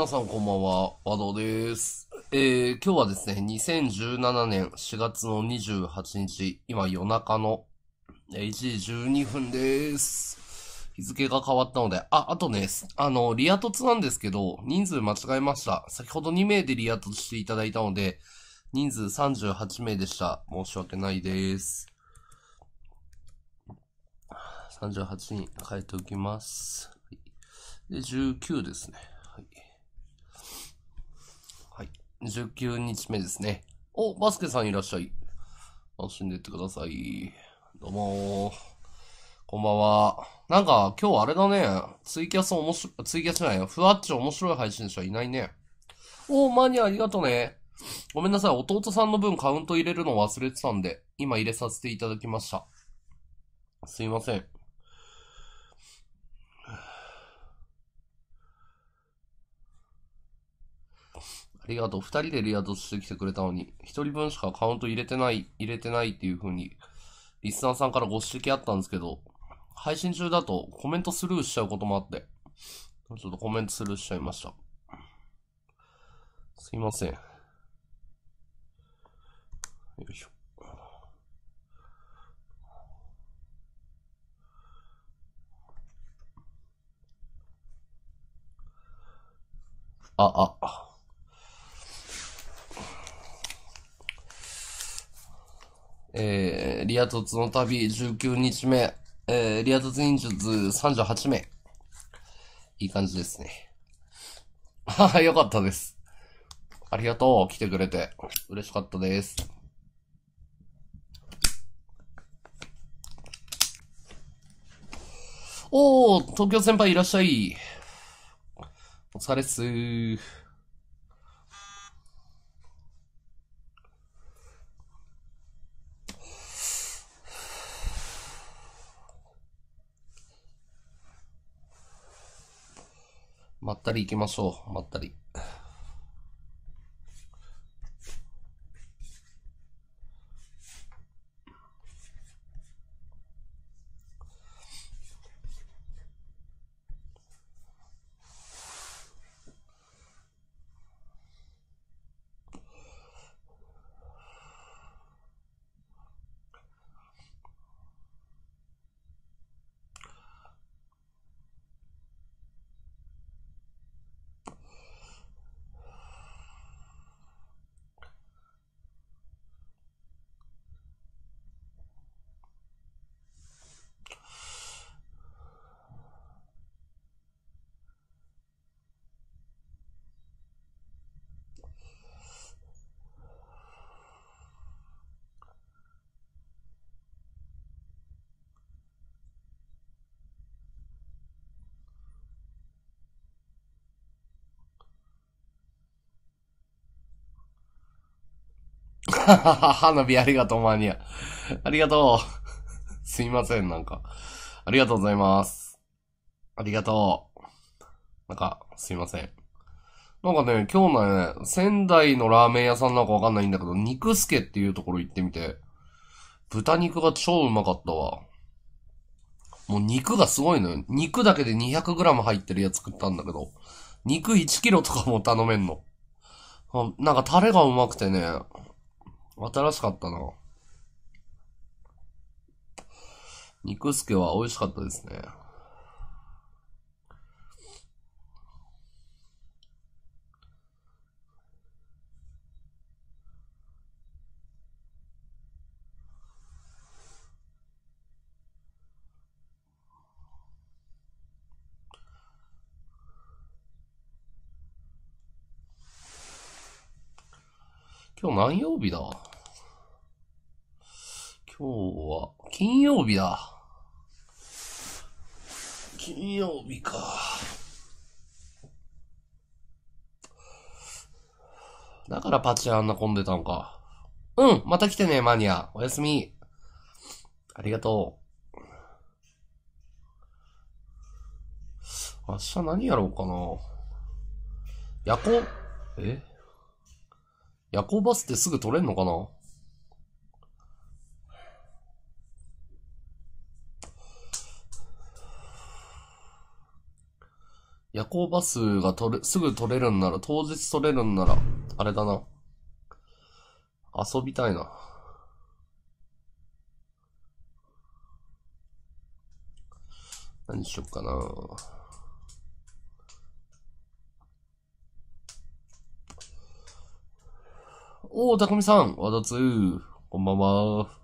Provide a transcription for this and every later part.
皆さんこんばんは、和道です。えー、今日はですね、2017年4月の28日、今夜中の1時12分です。日付が変わったので、あ、あとね、あの、リア凸なんですけど、人数間違えました。先ほど2名でリア突していただいたので、人数38名でした。申し訳ないです。38人変えておきます。で、19ですね。19日目ですね。お、バスケさんいらっしゃい。楽しんでってください。どうもこんばんは。なんか、今日あれだね。ツイキャス面白、ツイキャスじゃないよ。ふわっち面白い配信者いないね。おー、マニアありがとうね。ごめんなさい。弟さんの分カウント入れるの忘れてたんで、今入れさせていただきました。すいません。りがとう。二人でリアドしてきてくれたのに、一人分しかカウント入れてない、入れてないっていう風に、リスナーさんからご指摘あったんですけど、配信中だとコメントスルーしちゃうこともあって、ちょっとコメントスルーしちゃいました。すいません。よいしょ。あ、あ。えー、リア凸の旅19日目、えー、リア凸忍術38名。いい感じですね。は よかったです。ありがとう、来てくれて。嬉しかったです。おー、東京先輩いらっしゃい。お疲れっすー。まったり行きましょう。まったり。花火ありがとう、マニア。ありがとう。すいません、なんか。ありがとうございます。ありがとう。なんか、すいません。なんかね、今日ね、仙台のラーメン屋さんなんかわかんないんだけど、肉助っていうところ行ってみて、豚肉が超うまかったわ。もう肉がすごいのよ。肉だけで 200g 入ってるやつ食ったんだけど、肉 1kg とかも頼めんの。なんかタレがうまくてね、新しかったな。肉すけは美味しかったですね。今日何曜日だ今日は、金曜日だ。金曜日か。だからパチあんな混んでたのか。うん、また来てね、マニア。おやすみ。ありがとう。明日何やろうかな。夜行え夜行バスってすぐ取れんのかな夜行バスが取る、すぐ取れるんなら、当日取れるんなら、あれだな。遊びたいな。何しよっかな。おー、たくみさん、わだつー、こんばんは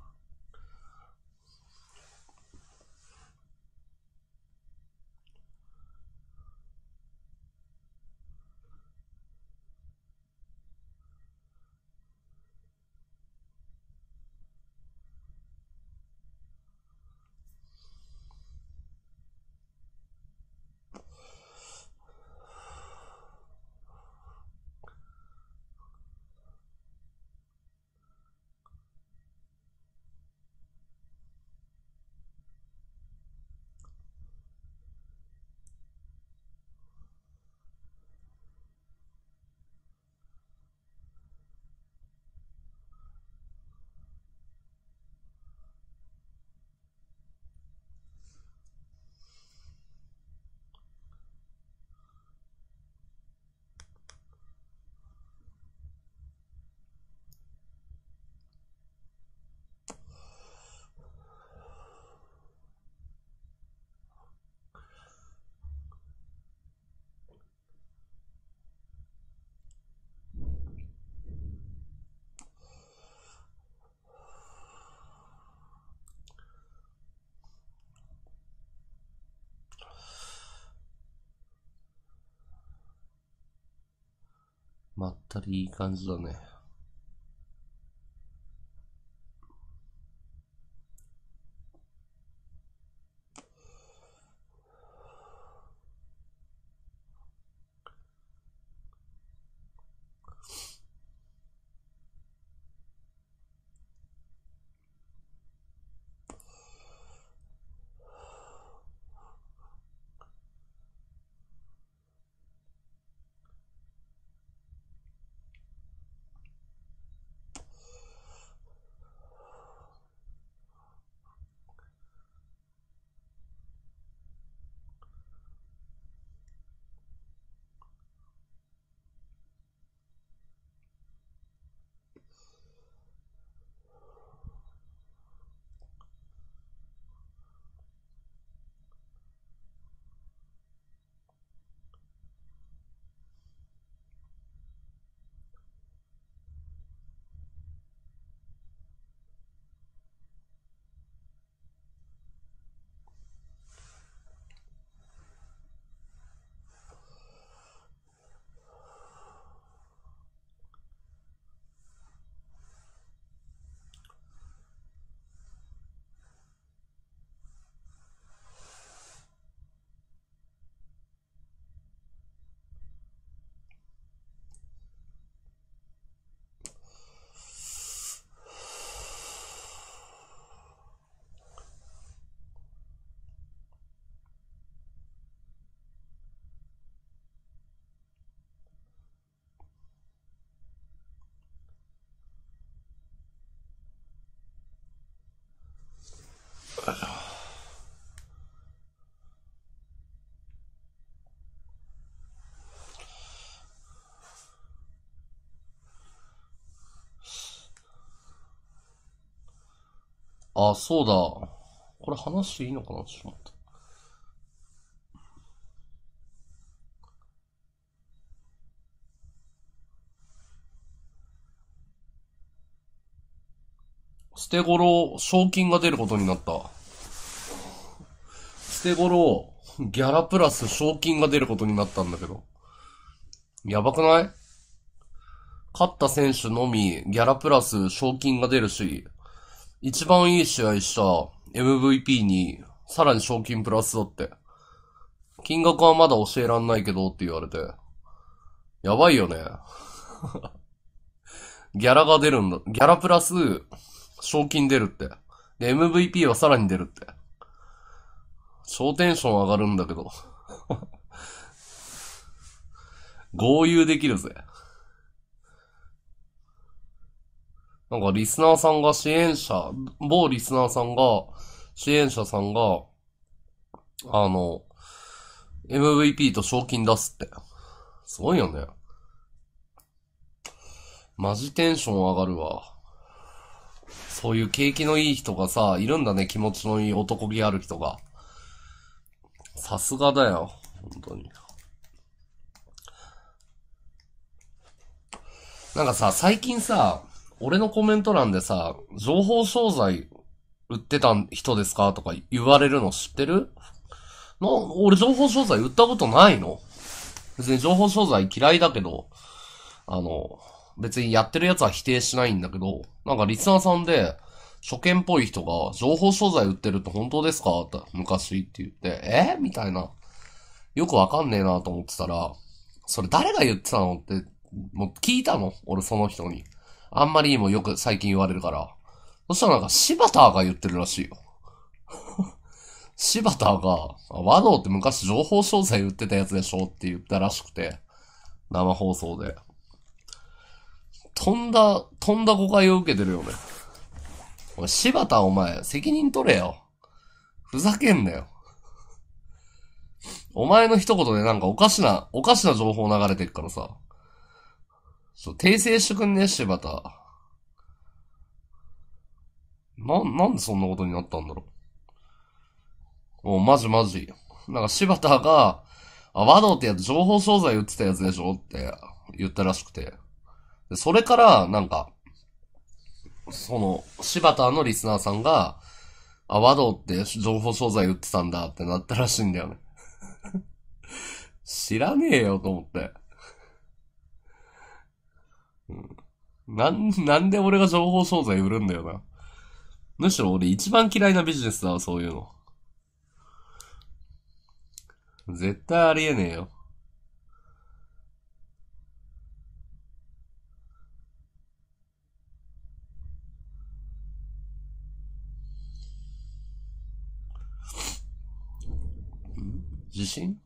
まったりいい感じだね。あ、そうだ。これ話していいのかなちょっと待って。捨て頃、賞金が出ることになった。捨て頃、ギャラプラス賞金が出ることになったんだけど。やばくない勝った選手のみ、ギャラプラス賞金が出るし、一番いい試合した MVP に、さらに賞金プラスだって。金額はまだ教えらんないけどって言われて。やばいよね。ギャラが出るんだ。ギャラプラス、賞金出るって。で、MVP はさらに出るって。超テンション上がるんだけど。合流できるぜ。なんかリスナーさんが支援者、某リスナーさんが、支援者さんが、あの、MVP と賞金出すって。すごいよね。マジテンション上がるわ。そういう景気のいい人がさ、いるんだね、気持ちのいい男気ある人が。さすがだよ、本当に。なんかさ、最近さ、俺のコメント欄でさ、情報商材売ってた人ですかとか言われるの知ってるな、俺情報商材売ったことないの別に情報商材嫌いだけど、あの、別にやってるやつは否定しないんだけど、なんかリスナーさんで、初見っぽい人が、情報商材売ってるって本当ですかって昔って言って、えみたいな。よくわかんねえなと思ってたら、それ誰が言ってたのって、もう聞いたの俺その人に。あんまりにもよく最近言われるから。そしたらなんか柴田が言ってるらしいよ。柴田が、和道って昔情報商材売ってたやつでしょって言ったらしくて、生放送で。とんだ、とんだ誤解を受けてるよね。おい、柴田お前、責任取れよ。ふざけんなよ。お前の一言でなんかおかしな、おかしな情報流れてるからさ。そう、訂正してくんね、柴田。な、なんでそんなことになったんだろう。おまじまじ。なんか柴田が、あ、和道ってやつ、情報商材売ってたやつでしょって言ったらしくて。で、それから、なんか、その、柴田のリスナーさんが、あ、和道って情報商材売ってたんだってなったらしいんだよね。知らねえよと思って。うん。なん、なんで俺が情報商材売るんだよな。むしろ俺一番嫌いなビジネスだわ、そういうの。絶対ありえねえよ。地震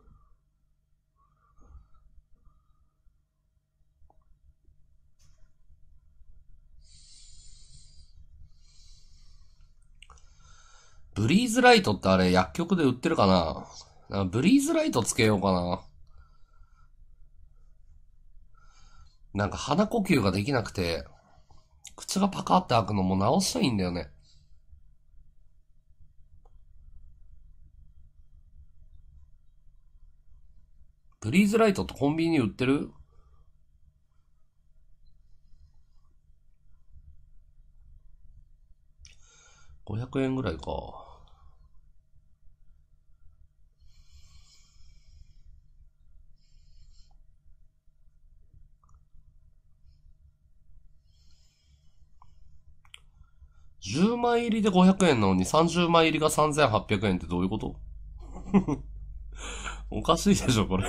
ブリーズライトってあれ薬局で売ってるかななブリーズライトつけようかな。なんか鼻呼吸ができなくて、口がパカって開くのも直したいんだよね。ブリーズライトってコンビニに売ってる500円ぐらいか。20枚入りで500円なのに30枚入りが3800円ってどういうこと おかしいでしょ、これ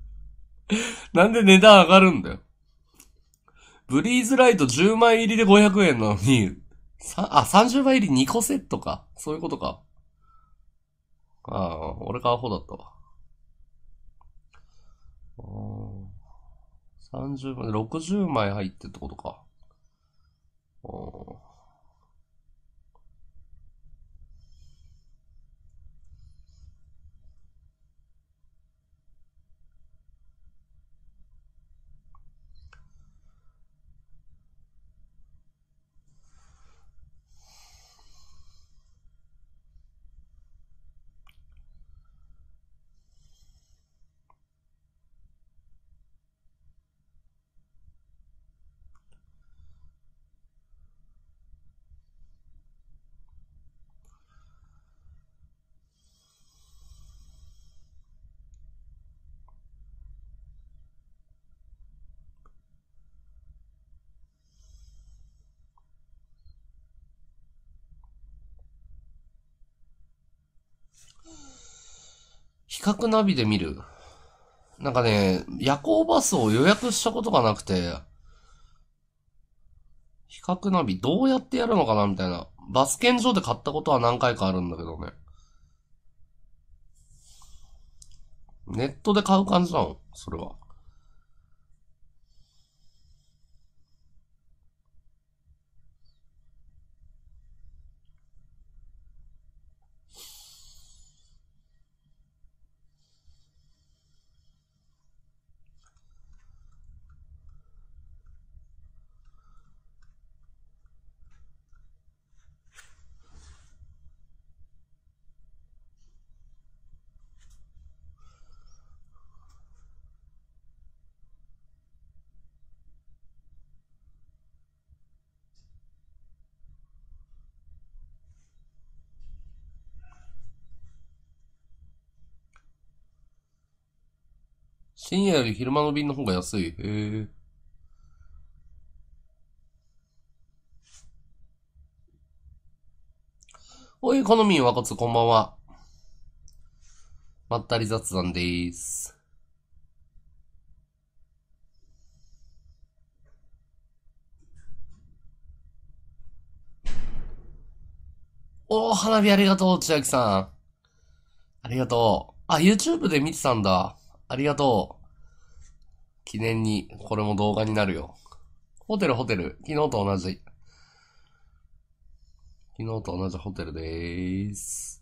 なんで値段上がるんだよ。ブリーズライト10枚入りで500円なのに、さ、あ、30枚入り2個セットか。そういうことか。ああ、俺がアホだったわ。30枚、60枚入ってってことか。較ナビで見る。なんかね、夜行バスを予約したことがなくて、比較ナビどうやってやるのかなみたいな。バス券上で買ったことは何回かあるんだけどね。ネットで買う感じなのそれは。深夜より昼間の便の方が安い。へえ。おい、エコノミーこつ、こんばんは。まったり雑談でーす。おー、花火ありがとう、千秋さん。ありがとう。あ、YouTube で見てたんだ。ありがとう。記念に、これも動画になるよ。ホテルホテル。昨日と同じ。昨日と同じホテルでーす。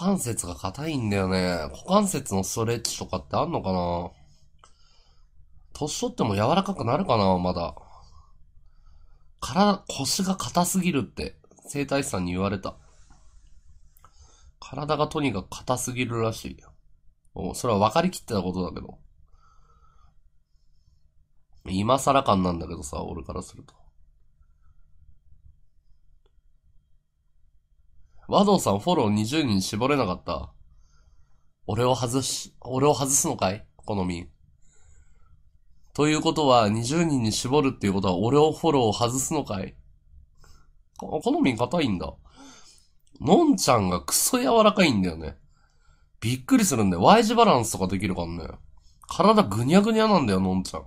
関節が硬いんだよね。股関節のストレッチとかってあんのかな年取っても柔らかくなるかなまだ。体、腰が硬すぎるって、整体師さんに言われた。体がとにかく硬すぎるらしい。おそれは分かりきってたことだけど。今更感なんだけどさ、俺からすると。和道さんフォロー20人絞れなかった。俺を外し、俺を外すのかいこのみん。ということは、20人に絞るっていうことは、俺をフォローを外すのかい好み硬いんだ。のんちゃんがクソ柔らかいんだよね。びっくりするんだよ。Y 字バランスとかできるかんね。体ぐにゃぐにゃなんだよ、のんちゃん。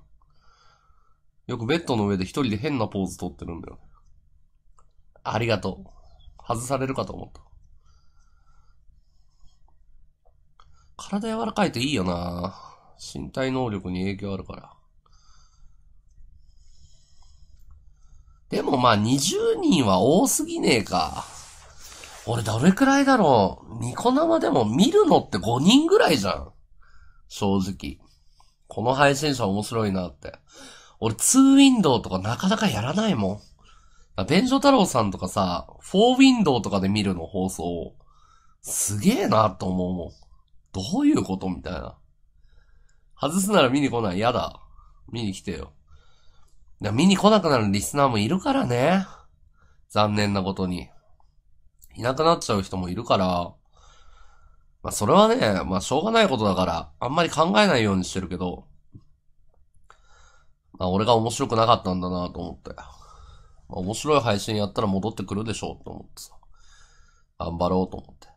よくベッドの上で一人で変なポーズ撮ってるんだよ。ありがとう。外されるかと思った。体柔らかいといいよな身体能力に影響あるから。でもまあ20人は多すぎねえか。俺どれくらいだろうニコ生でも見るのって5人ぐらいじゃん。正直。この配信者面白いなって。俺2ウィンドウとかなかなかやらないもん。弁償太郎さんとかさ、フォーウィンドウとかで見るの放送、すげえなと思うもん。どういうことみたいな。外すなら見に来ない。やだ。見に来てよ。見に来なくなるリスナーもいるからね。残念なことに。いなくなっちゃう人もいるから。まあそれはね、まあしょうがないことだから、あんまり考えないようにしてるけど。まあ俺が面白くなかったんだなと思って。面白い配信やったら戻ってくるでしょうと思ってさ。頑張ろうと思って。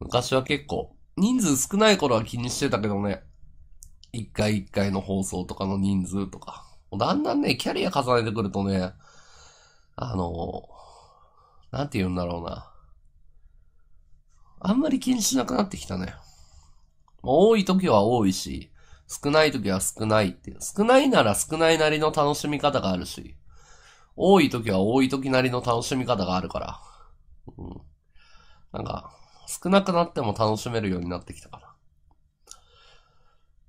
昔は結構、人数少ない頃は気にしてたけどね。一回一回の放送とかの人数とか。だんだんね、キャリア重ねてくるとね、あの、なんて言うんだろうな。あんまり気にしなくなってきたね。多い時は多いし、少ない時は少ないっていう。少ないなら少ないなりの楽しみ方があるし、多い時は多い時なりの楽しみ方があるから。うん。なんか、少なくなっても楽しめるようになってきたか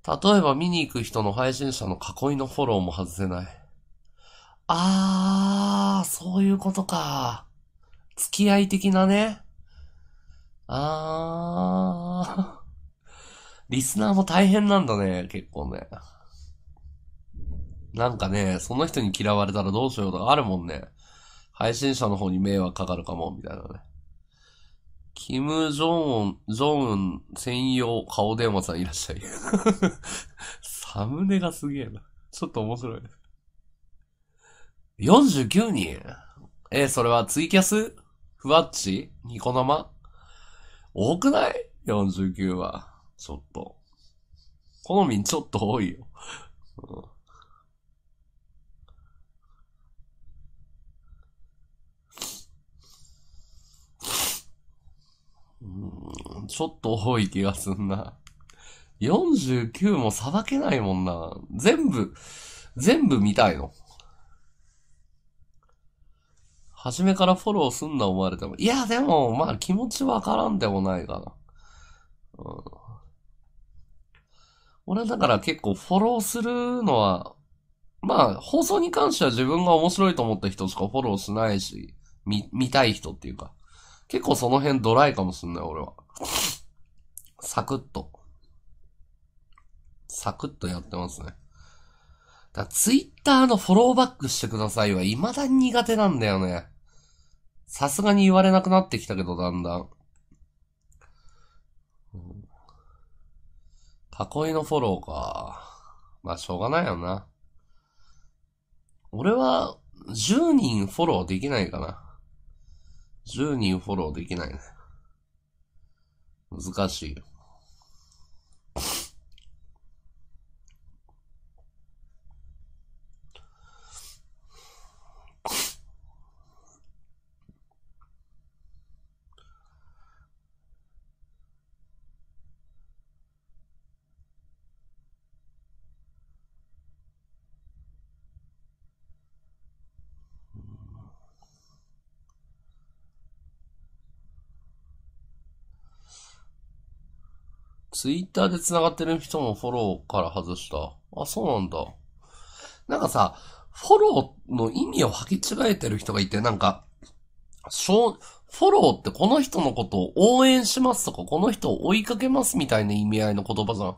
ら。例えば見に行く人の配信者の囲いのフォローも外せない。あー、そういうことか。付き合い的なね。あー。リスナーも大変なんだね、結構ね。なんかね、その人に嫌われたらどうしようとかあるもんね。配信者の方に迷惑かかるかも、みたいなね。キム・ジョン、ジョン専用顔電話さんいらっしゃい。サムネがすげえな。ちょっと面白い。49人えそれはツイキャスふわっちニコ生多くない ?49 は。ちょっと。好みちょっと多いよ。うん、うん、ちょっと多い気がすんな。49もさばけないもんな。全部、全部見たいの。初めからフォローすんな思われても。いや、でも、まあ気持ちわからんでもないかな。うん俺はだから結構フォローするのは、まあ、放送に関しては自分が面白いと思った人しかフォローしないし、見、見たい人っていうか。結構その辺ドライかもしんない、俺は。サクッと。サクッとやってますね。だツイッターのフォローバックしてくださいは未だに苦手なんだよね。さすがに言われなくなってきたけど、だんだん。囲いのフォローか。まあ、しょうがないよな。俺は、10人フォローできないかな。10人フォローできないね。難しいよ。ツイッターで繋がってる人もフォローから外した。あ、そうなんだ。なんかさ、フォローの意味を履き違えてる人がいて、なんか、フォローってこの人のことを応援しますとか、この人を追いかけますみたいな意味合いの言葉じゃん。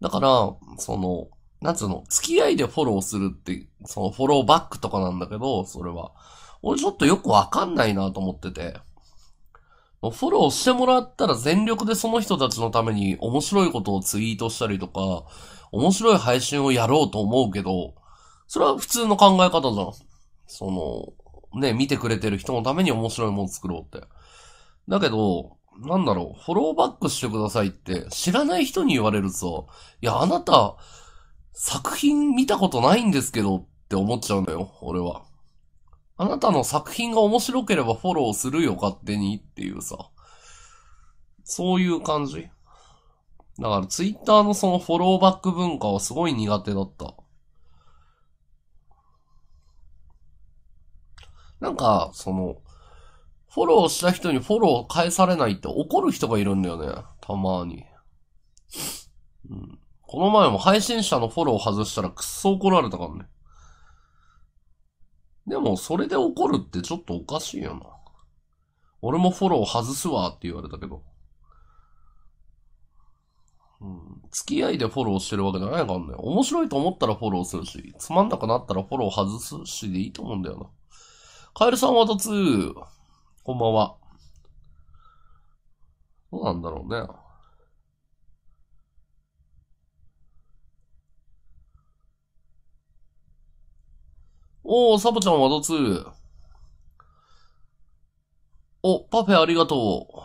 だから、その、なんつうの、付き合いでフォローするって、そのフォローバックとかなんだけど、それは。俺ちょっとよくわかんないなと思ってて。フォローしてもらったら全力でその人たちのために面白いことをツイートしたりとか、面白い配信をやろうと思うけど、それは普通の考え方じゃん。その、ね、見てくれてる人のために面白いもの作ろうって。だけど、なんだろう、フォローバックしてくださいって、知らない人に言われると、いや、あなた、作品見たことないんですけどって思っちゃうんだよ、俺は。あなたの作品が面白ければフォローするよ、勝手にっていうさ。そういう感じ。だからツイッターのそのフォローバック文化はすごい苦手だった。なんか、その、フォローした人にフォロー返されないって怒る人がいるんだよね。たまに。うん、この前も配信者のフォロー外したらくっそ怒られたからね。でも、それで怒るってちょっとおかしいよな。俺もフォロー外すわって言われたけど。うん、付き合いでフォローしてるわけじゃないからね。面白いと思ったらフォローするし、つまんなくなったらフォロー外すしでいいと思うんだよな。カエルさんはたつこんばんは。どうなんだろうね。おー、サボちゃんはどつー。お、パフェありがとう。い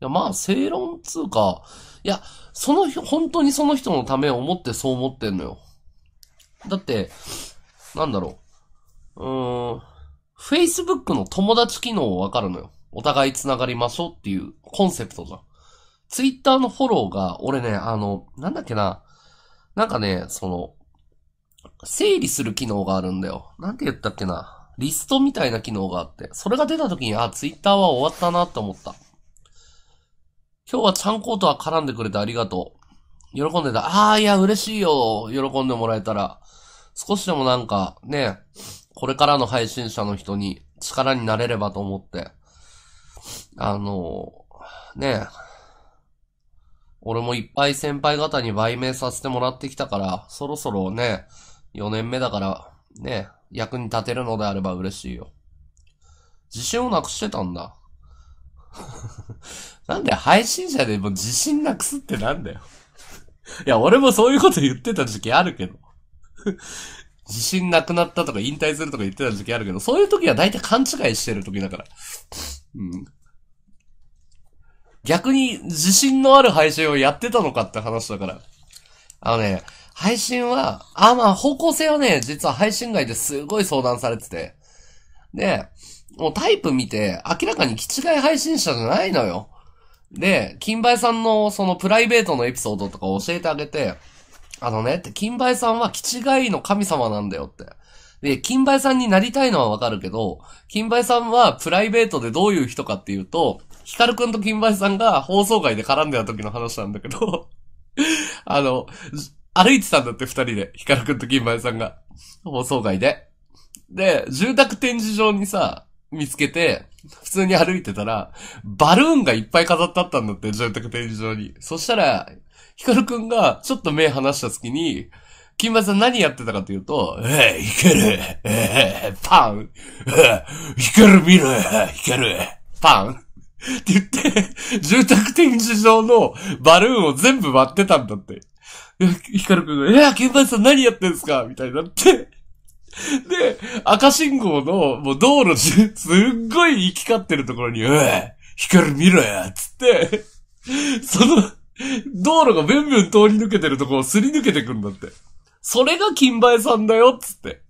や、まあ、正論つうか、いや、その人、本当にその人のためを思ってそう思ってんのよ。だって、なんだろう。うーん、Facebook の友達機能わかるのよ。お互い繋がりましょうっていうコンセプトじゃん。Twitter のフォローが、俺ね、あの、なんだっけな、なんかね、その、整理する機能があるんだよ。なんて言ったっけな。リストみたいな機能があって、それが出た時に、あ、ツイッターは終わったなって思った。今日はちゃんことは絡んでくれてありがとう。喜んでた。ああ、いや、嬉しいよ。喜んでもらえたら。少しでもなんか、ね、これからの配信者の人に力になれればと思って。あの、ね、俺もいっぱい先輩方に売名させてもらってきたから、そろそろね、4年目だから、ね、役に立てるのであれば嬉しいよ。自信をなくしてたんだ。なんで配信者でも自信なくすってなんだよ。いや、俺もそういうこと言ってた時期あるけど。自信なくなったとか引退するとか言ってた時期あるけど、そういう時は大体勘違いしてる時だから。うん。逆に自信のある配信をやってたのかって話だから。あのね、配信は、あ、まあ方向性はね、実は配信外ですごい相談されてて。で、もうタイプ見て、明らかに気違い配信者じゃないのよ。で、金梅さんのそのプライベートのエピソードとか教えてあげて、あのね金梅さんは気違いの神様なんだよって。で、金梅さんになりたいのはわかるけど、金梅さんはプライベートでどういう人かっていうと、ヒカルくんと金梅さんが放送外で絡んでた時の話なんだけど あの、歩いてたんだって、二人で。ヒカルくんと金丸さんが。放送外で。で、住宅展示場にさ、見つけて、普通に歩いてたら、バルーンがいっぱい飾ってあったんだって、住宅展示場に。そしたら、ヒカルくんがちょっと目離した隙に、金丸さん何やってたかというと、えぇ、いける、えぇ、パン、ええ、いける見る、いける、パン。って言って、住宅展示場のバルーンを全部割ってたんだって。ヒカルくんが、いや、ケンバイさん何やってんすかみたいになって。で、赤信号の、もう道路す、っごい行き交ってるところに、うえ、ル見ろやつって、その、道路がビんンんン通り抜けてるとこをすり抜けてくんだって。それが金バエさんだよ、つって。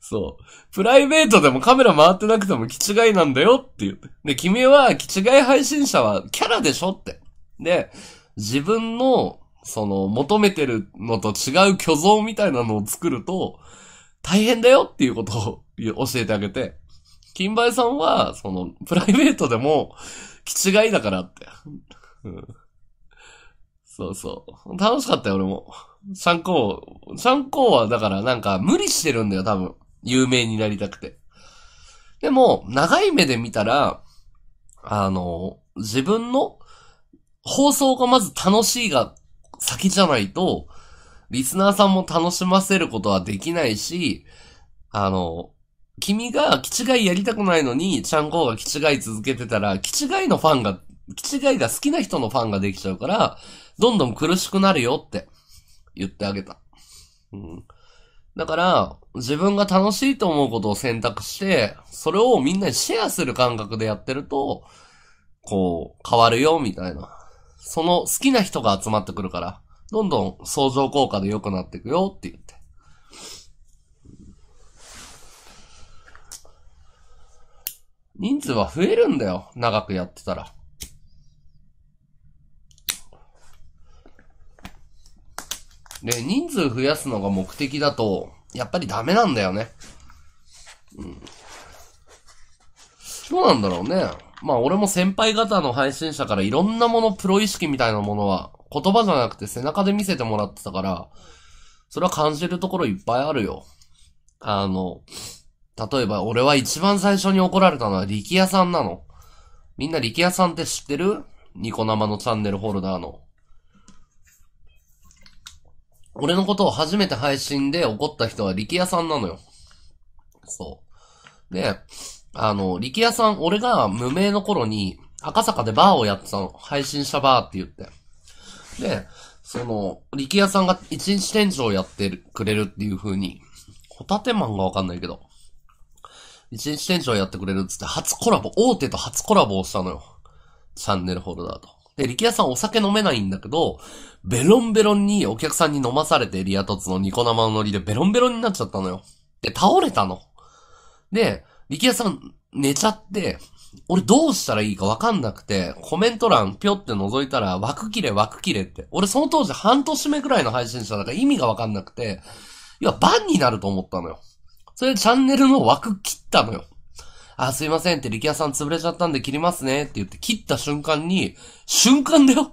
そう。プライベートでもカメラ回ってなくても気違いなんだよって言って。で、君は気違い配信者はキャラでしょって。で、自分のその、求めてるのと違う虚像みたいなのを作ると、大変だよっていうことを教えてあげて、金梅さんは、その、プライベートでも、気違いだからって。そうそう。楽しかったよ、俺も。シャンコー、シャンコーはだからなんか無理してるんだよ、多分。有名になりたくて。でも、長い目で見たら、あの、自分の放送がまず楽しいが先じゃないと、リスナーさんも楽しませることはできないし、あの、君がキチガイやりたくないのに、ちゃんこがキチガイ続けてたら、キチガイのファンが、キチガイが好きな人のファンができちゃうから、どんどん苦しくなるよって言ってあげた。うん。だから、自分が楽しいと思うことを選択して、それをみんなにシェアする感覚でやってると、こう、変わるよ、みたいな。その好きな人が集まってくるから、どんどん相乗効果で良くなっていくよって言って。人数は増えるんだよ。長くやってたら。で、人数増やすのが目的だと、やっぱりダメなんだよね。うん。どうなんだろうね。まあ俺も先輩方の配信者からいろんなもの、プロ意識みたいなものは、言葉じゃなくて背中で見せてもらってたから、それは感じるところいっぱいあるよ。あの、例えば俺は一番最初に怒られたのは力也さんなの。みんな力也さんって知ってるニコ生のチャンネルホルダーの。俺のことを初めて配信で怒った人は力也さんなのよ。そう。で、あの、力也さん、俺が無名の頃に、赤坂でバーをやってたの。配信したバーって言って。で、その、力也さんが一日店長をやってくれるっていう風に、ホタテマンがわかんないけど、一日店長やってくれるっつって、初コラボ、大手と初コラボをしたのよ。チャンネルホルダーと。で、力也さんお酒飲めないんだけど、ベロンベロンにお客さんに飲まされて、リアトツのニコ生のノリでベロンベロンになっちゃったのよ。で、倒れたの。で、力也さん寝ちゃって、俺どうしたらいいかわかんなくて、コメント欄ぴょって覗いたら、枠切れ枠切れって。俺その当時半年目くらいの配信者だから意味がわかんなくて、要はバンになると思ったのよ。それでチャンネルの枠切ったのよ。あ、すいませんって力也さん潰れちゃったんで切りますねって言って切った瞬間に、瞬間だよ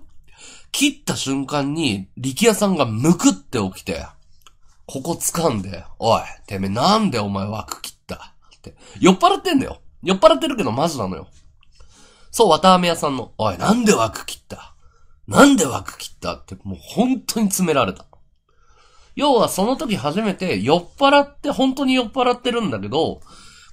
切った瞬間に力也さんがむくって起きて、ここ掴んで、おい、てめえなんでお前枠切って酔っ払ってんだよ。酔っ払ってるけどマジなのよ。そう、綿め屋さんの、おい、なんで枠切ったなんで枠切ったって、もう本当に詰められた。要はその時初めて酔っ払って、本当に酔っ払ってるんだけど、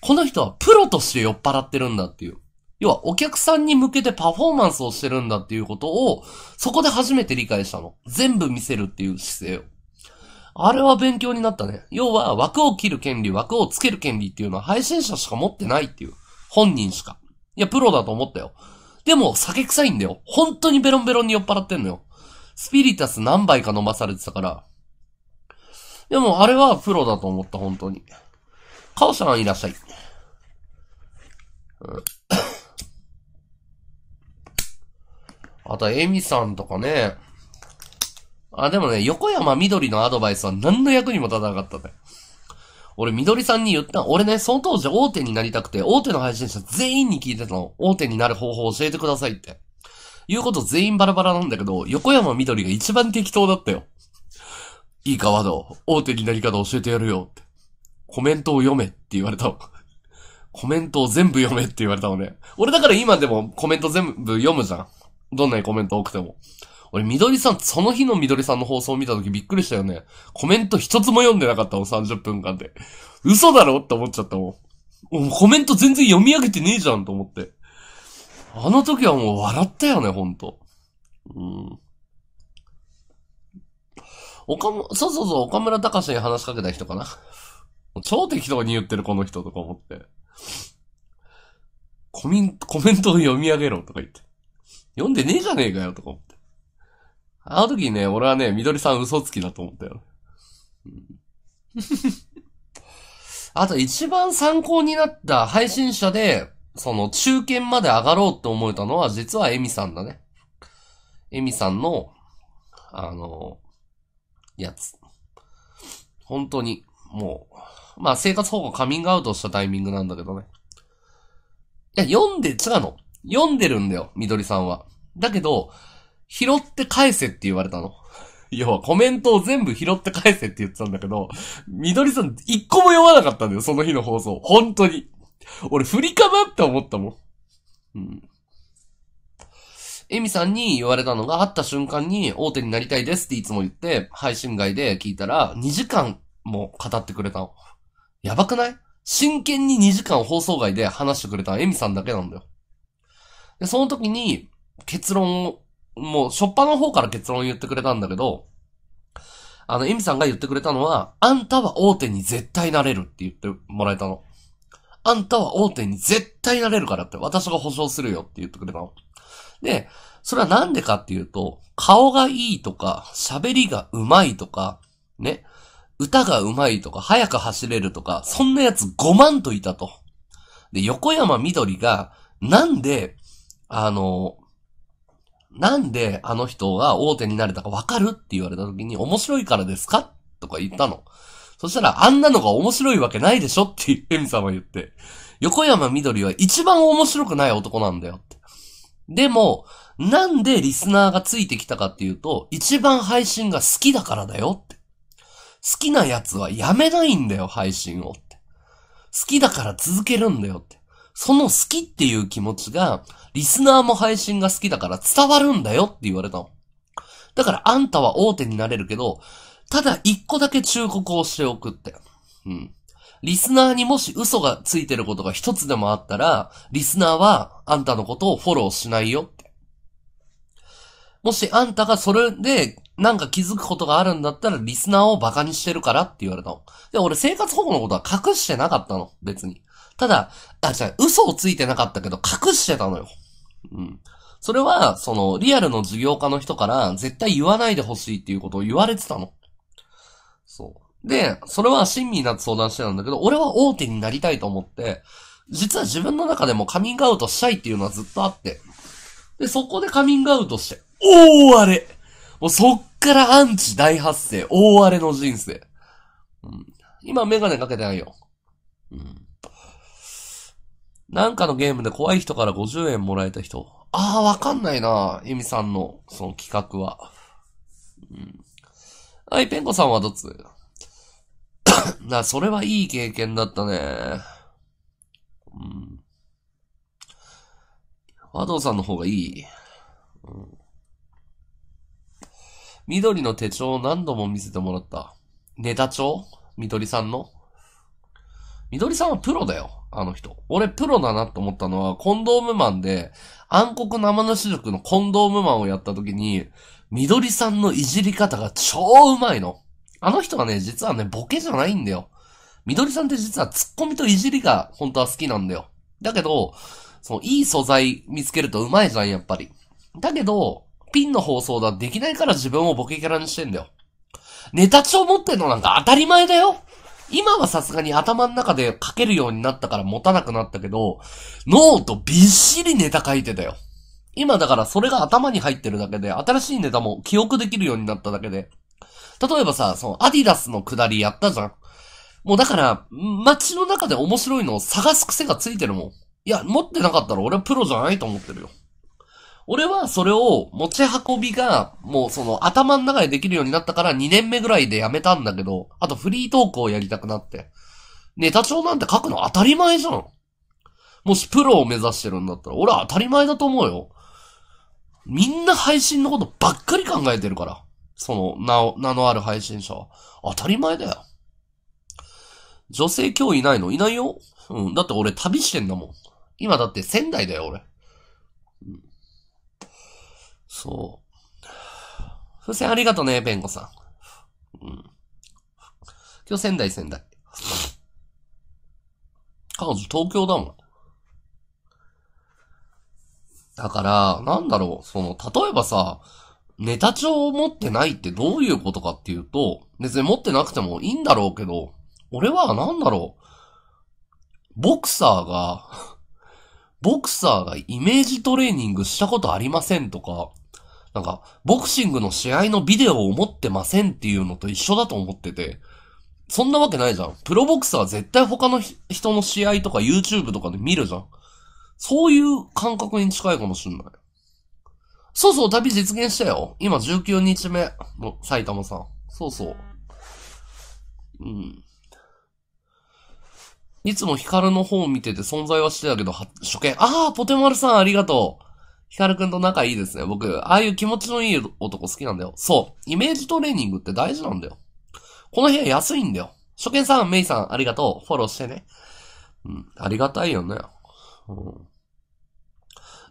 この人はプロとして酔っ払ってるんだっていう。要はお客さんに向けてパフォーマンスをしてるんだっていうことを、そこで初めて理解したの。全部見せるっていう姿勢を。あれは勉強になったね。要は、枠を切る権利、枠をつける権利っていうのは配信者しか持ってないっていう。本人しか。いや、プロだと思ったよ。でも、酒臭いんだよ。本当にベロンベロンに酔っ払ってんのよ。スピリタス何杯か飲まされてたから。でも、あれはプロだと思った、本当に。カオさんいらっしゃい。うん、あと、エミさんとかね。あ、でもね、横山緑のアドバイスは何の役にも立たなかったね。俺、緑さんに言った、俺ね、その当時大手になりたくて、大手の配信者全員に聞いてたの。大手になる方法教えてくださいって。言うこと全員バラバラなんだけど、横山緑が一番適当だったよ。いいか、ワド。大手になり方教えてやるよって。コメントを読めって言われたコメントを全部読めって言われたのね。俺だから今でもコメント全部読むじゃん。どんなにコメント多くても。俺、みどりさん、その日のみどりさんの放送を見た時びっくりしたよね。コメント一つも読んでなかったもん、30分間で。嘘だろって思っちゃったもん。コメント全然読み上げてねえじゃんと思って。あの時はもう笑ったよね、ほんと。うん。岡も、そうそうそう、岡村隆史に話しかけた人かな。超適当に言ってるこの人とか思って。コミン、コメントを読み上げろとか言って。読んでねえじゃねえかよとか思って。あの時ね、俺はね、みどりさん嘘つきだと思ったよ。うん、あと一番参考になった配信者で、その中堅まで上がろうって思えたのは、実はエミさんだね。エミさんの、あの、やつ。本当に、もう、まあ生活保護カミングアウトしたタイミングなんだけどね。いや、読んで、違うの。読んでるんだよ、みどりさんは。だけど、拾って返せって言われたの。要はコメントを全部拾って返せって言ってたんだけど、みどりさん一個も読まなかったんだよ、その日の放送。本当に。俺、振りかばって思ったもん。うん。エミさんに言われたのが、会った瞬間に大手になりたいですっていつも言って、配信外で聞いたら、2時間も語ってくれたの。やばくない真剣に2時間放送外で話してくれたエミさんだけなんだよ。で、その時に結論をもう、しょっぱの方から結論言ってくれたんだけど、あの、エミさんが言ってくれたのは、あんたは大手に絶対なれるって言ってもらえたの。あんたは大手に絶対なれるからって、私が保証するよって言ってくれたの。で、それはなんでかっていうと、顔がいいとか、喋りが上手いとか、ね、歌が上手いとか、早く走れるとか、そんなやつ5万といたと。で、横山緑が、なんで、あの、なんであの人が大手になれたかわかるって言われた時に、面白いからですかとか言ったの。そしたら、あんなのが面白いわけないでしょってエミさんは言って。横山みどりは一番面白くない男なんだよって。でも、なんでリスナーがついてきたかっていうと、一番配信が好きだからだよって。好きなやつはやめないんだよ、配信をって。好きだから続けるんだよって。その好きっていう気持ちが、リスナーも配信が好きだから伝わるんだよって言われたの。だからあんたは大手になれるけど、ただ一個だけ忠告をしておくって。うん。リスナーにもし嘘がついてることが一つでもあったら、リスナーはあんたのことをフォローしないよって。もしあんたがそれでなんか気づくことがあるんだったら、リスナーをバカにしてるからって言われたの。で、俺生活保護のことは隠してなかったの、別に。ただ、あ、じゃ嘘をついてなかったけど、隠してたのよ。うん。それは、その、リアルの事業家の人から絶対言わないでほしいっていうことを言われてたの。そう。で、それは親身になって相談してたんだけど、俺は大手になりたいと思って、実は自分の中でもカミングアウトしたいっていうのはずっとあって。で、そこでカミングアウトして、大荒れもうそっからアンチ大発生、大荒れの人生。うん、今メガネかけてないよ。うんなんかのゲームで怖い人から50円もらえた人。ああ、わかんないな。ゆみさんの、その企画は。うん。はい、ペンコさんはどつ な、それはいい経験だったね。うん。和藤さんの方がいい。うん。緑の手帳を何度も見せてもらった。ネタ帳緑さんの緑さんはプロだよ。あの人。俺プロだなと思ったのは、コンドームマンで、暗黒生主塾のコンドームマンをやった時に、緑さんのいじり方が超うまいの。あの人はね、実はね、ボケじゃないんだよ。緑さんって実はツッコミといじりが本当は好きなんだよ。だけど、その、いい素材見つけるとうまいじゃん、やっぱり。だけど、ピンの放送だできないから自分をボケキャラにしてんだよ。ネタ帳持ってんのなんか当たり前だよ今はさすがに頭の中で書けるようになったから持たなくなったけど、ノートびっしりネタ書いてたよ。今だからそれが頭に入ってるだけで、新しいネタも記憶できるようになっただけで。例えばさ、そのアディダスのくだりやったじゃん。もうだから、街の中で面白いのを探す癖がついてるもん。いや、持ってなかったら俺はプロじゃないと思ってるよ。俺はそれを持ち運びが、もうその頭の中でできるようになったから2年目ぐらいでやめたんだけど、あとフリートークをやりたくなって。ネタ帳なんて書くの当たり前じゃん。もしプロを目指してるんだったら、俺は当たり前だと思うよ。みんな配信のことばっかり考えてるから。その、名名のある配信者は。当たり前だよ。女性今日いないのいないよ。うん。だって俺旅してんだもん。今だって仙台だよ、俺。そう。風船ありがとね、弁護さん。うん。今日仙台、仙台。彼女東京だもん。だから、なんだろう、その、例えばさ、ネタ帳を持ってないってどういうことかっていうと、別に持ってなくてもいいんだろうけど、俺はなんだろう、ボクサーが、ボクサーがイメージトレーニングしたことありませんとか、なんか、ボクシングの試合のビデオを持ってませんっていうのと一緒だと思ってて、そんなわけないじゃん。プロボクサー絶対他の人の試合とか YouTube とかで見るじゃん。そういう感覚に近いかもしんない。そうそう、旅実現したよ。今19日目の埼玉さん。そうそう。うん。いつもヒカルの方を見てて存在はしてたけど、初見。ああ、ポテマルさんありがとう。ヒカルくんと仲いいですね。僕、ああいう気持ちのいい男好きなんだよ。そう。イメージトレーニングって大事なんだよ。この部屋安いんだよ。初見さん、メイさん、ありがとう。フォローしてね。うん、ありがたいよね。うん。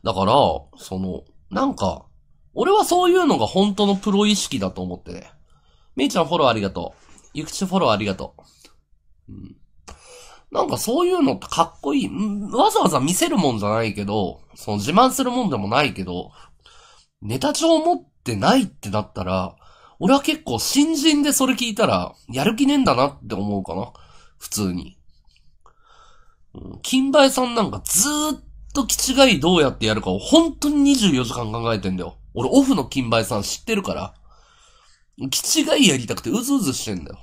だから、その、なんか、俺はそういうのが本当のプロ意識だと思ってね。メイちゃんフォローありがとう。ゆくちフォローありがとう。うん。なんかそういうのってかっこいい。わざわざ見せるもんじゃないけど、その自慢するもんでもないけど、ネタ帳持ってないってなったら、俺は結構新人でそれ聞いたら、やる気ねえんだなって思うかな。普通に。うん、金梅さんなんかずーっと気違いどうやってやるかを本当に24時間考えてんだよ。俺オフの金梅さん知ってるから。気違いやりたくてうずうずしてんだよ。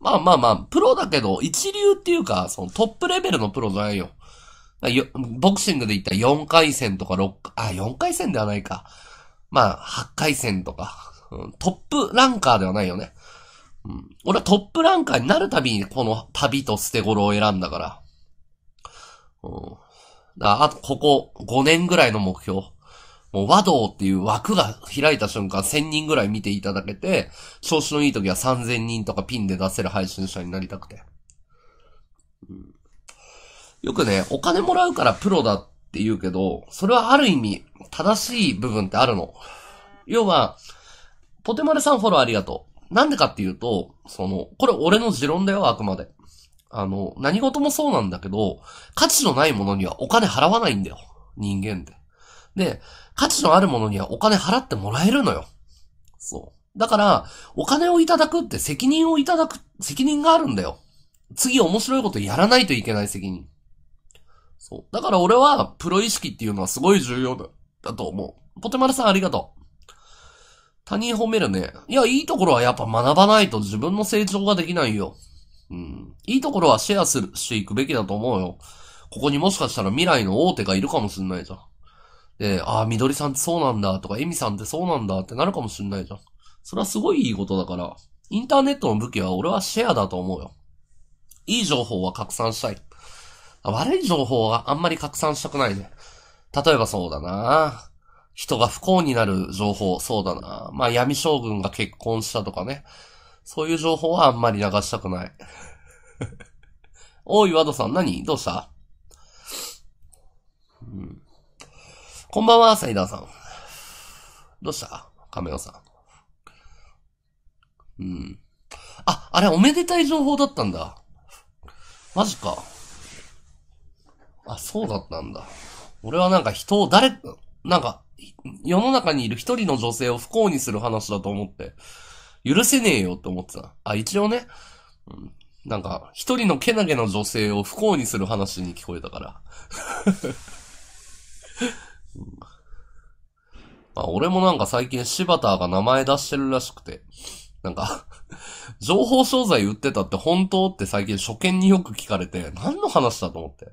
まあまあまあ、プロだけど、一流っていうか、そのトップレベルのプロじゃないよ。ボクシングで言ったら4回戦とか6、あ、4回戦ではないか。まあ、8回戦とか、うん、トップランカーではないよね。うん、俺はトップランカーになるたびにこの旅と捨て頃を選んだから。うん、だあとここ5年ぐらいの目標。もう和道っていう枠が開いた瞬間1000人ぐらい見ていただけて、調子のいい時は3000人とかピンで出せる配信者になりたくて。うん、よくね、お金もらうからプロだって言うけど、それはある意味正しい部分ってあるの。要は、ポテマルさんフォローありがとう。なんでかっていうと、その、これ俺の持論だよ、あくまで。あの、何事もそうなんだけど、価値のないものにはお金払わないんだよ。人間って。で、価値のあるものにはお金払ってもらえるのよ。そう。だから、お金をいただくって責任をいただく、責任があるんだよ。次面白いことやらないといけない責任。そう。だから俺は、プロ意識っていうのはすごい重要だ、だと思う。ポテマルさんありがとう。他人褒めるね。いや、いいところはやっぱ学ばないと自分の成長ができないよ。うん。いいところはシェアする、していくべきだと思うよ。ここにもしかしたら未来の大手がいるかもしんないじゃん。で、ああ、緑さんってそうなんだとか、エミさんってそうなんだってなるかもしんないじゃん。それはすごいいいことだから、インターネットの武器は俺はシェアだと思うよ。いい情報は拡散したい。悪い情報はあんまり拡散したくないね。例えばそうだな人が不幸になる情報、そうだなまあ闇将軍が結婚したとかね。そういう情報はあんまり流したくない。おい、ワドさん、何どうしたこんばんは、サイダーさん。どうした亀尾さん。うん。あ、あれ、おめでたい情報だったんだ。マジか。あ、そうだったんだ。俺はなんか人を誰、なんか、世の中にいる一人の女性を不幸にする話だと思って、許せねえよって思ってた。あ、一応ね、うん、なんか、一人のけなげの女性を不幸にする話に聞こえたから。まあ、俺もなんか最近柴田が名前出してるらしくて、なんか 情報商材売ってたって本当って最近初見によく聞かれて、何の話だと思って。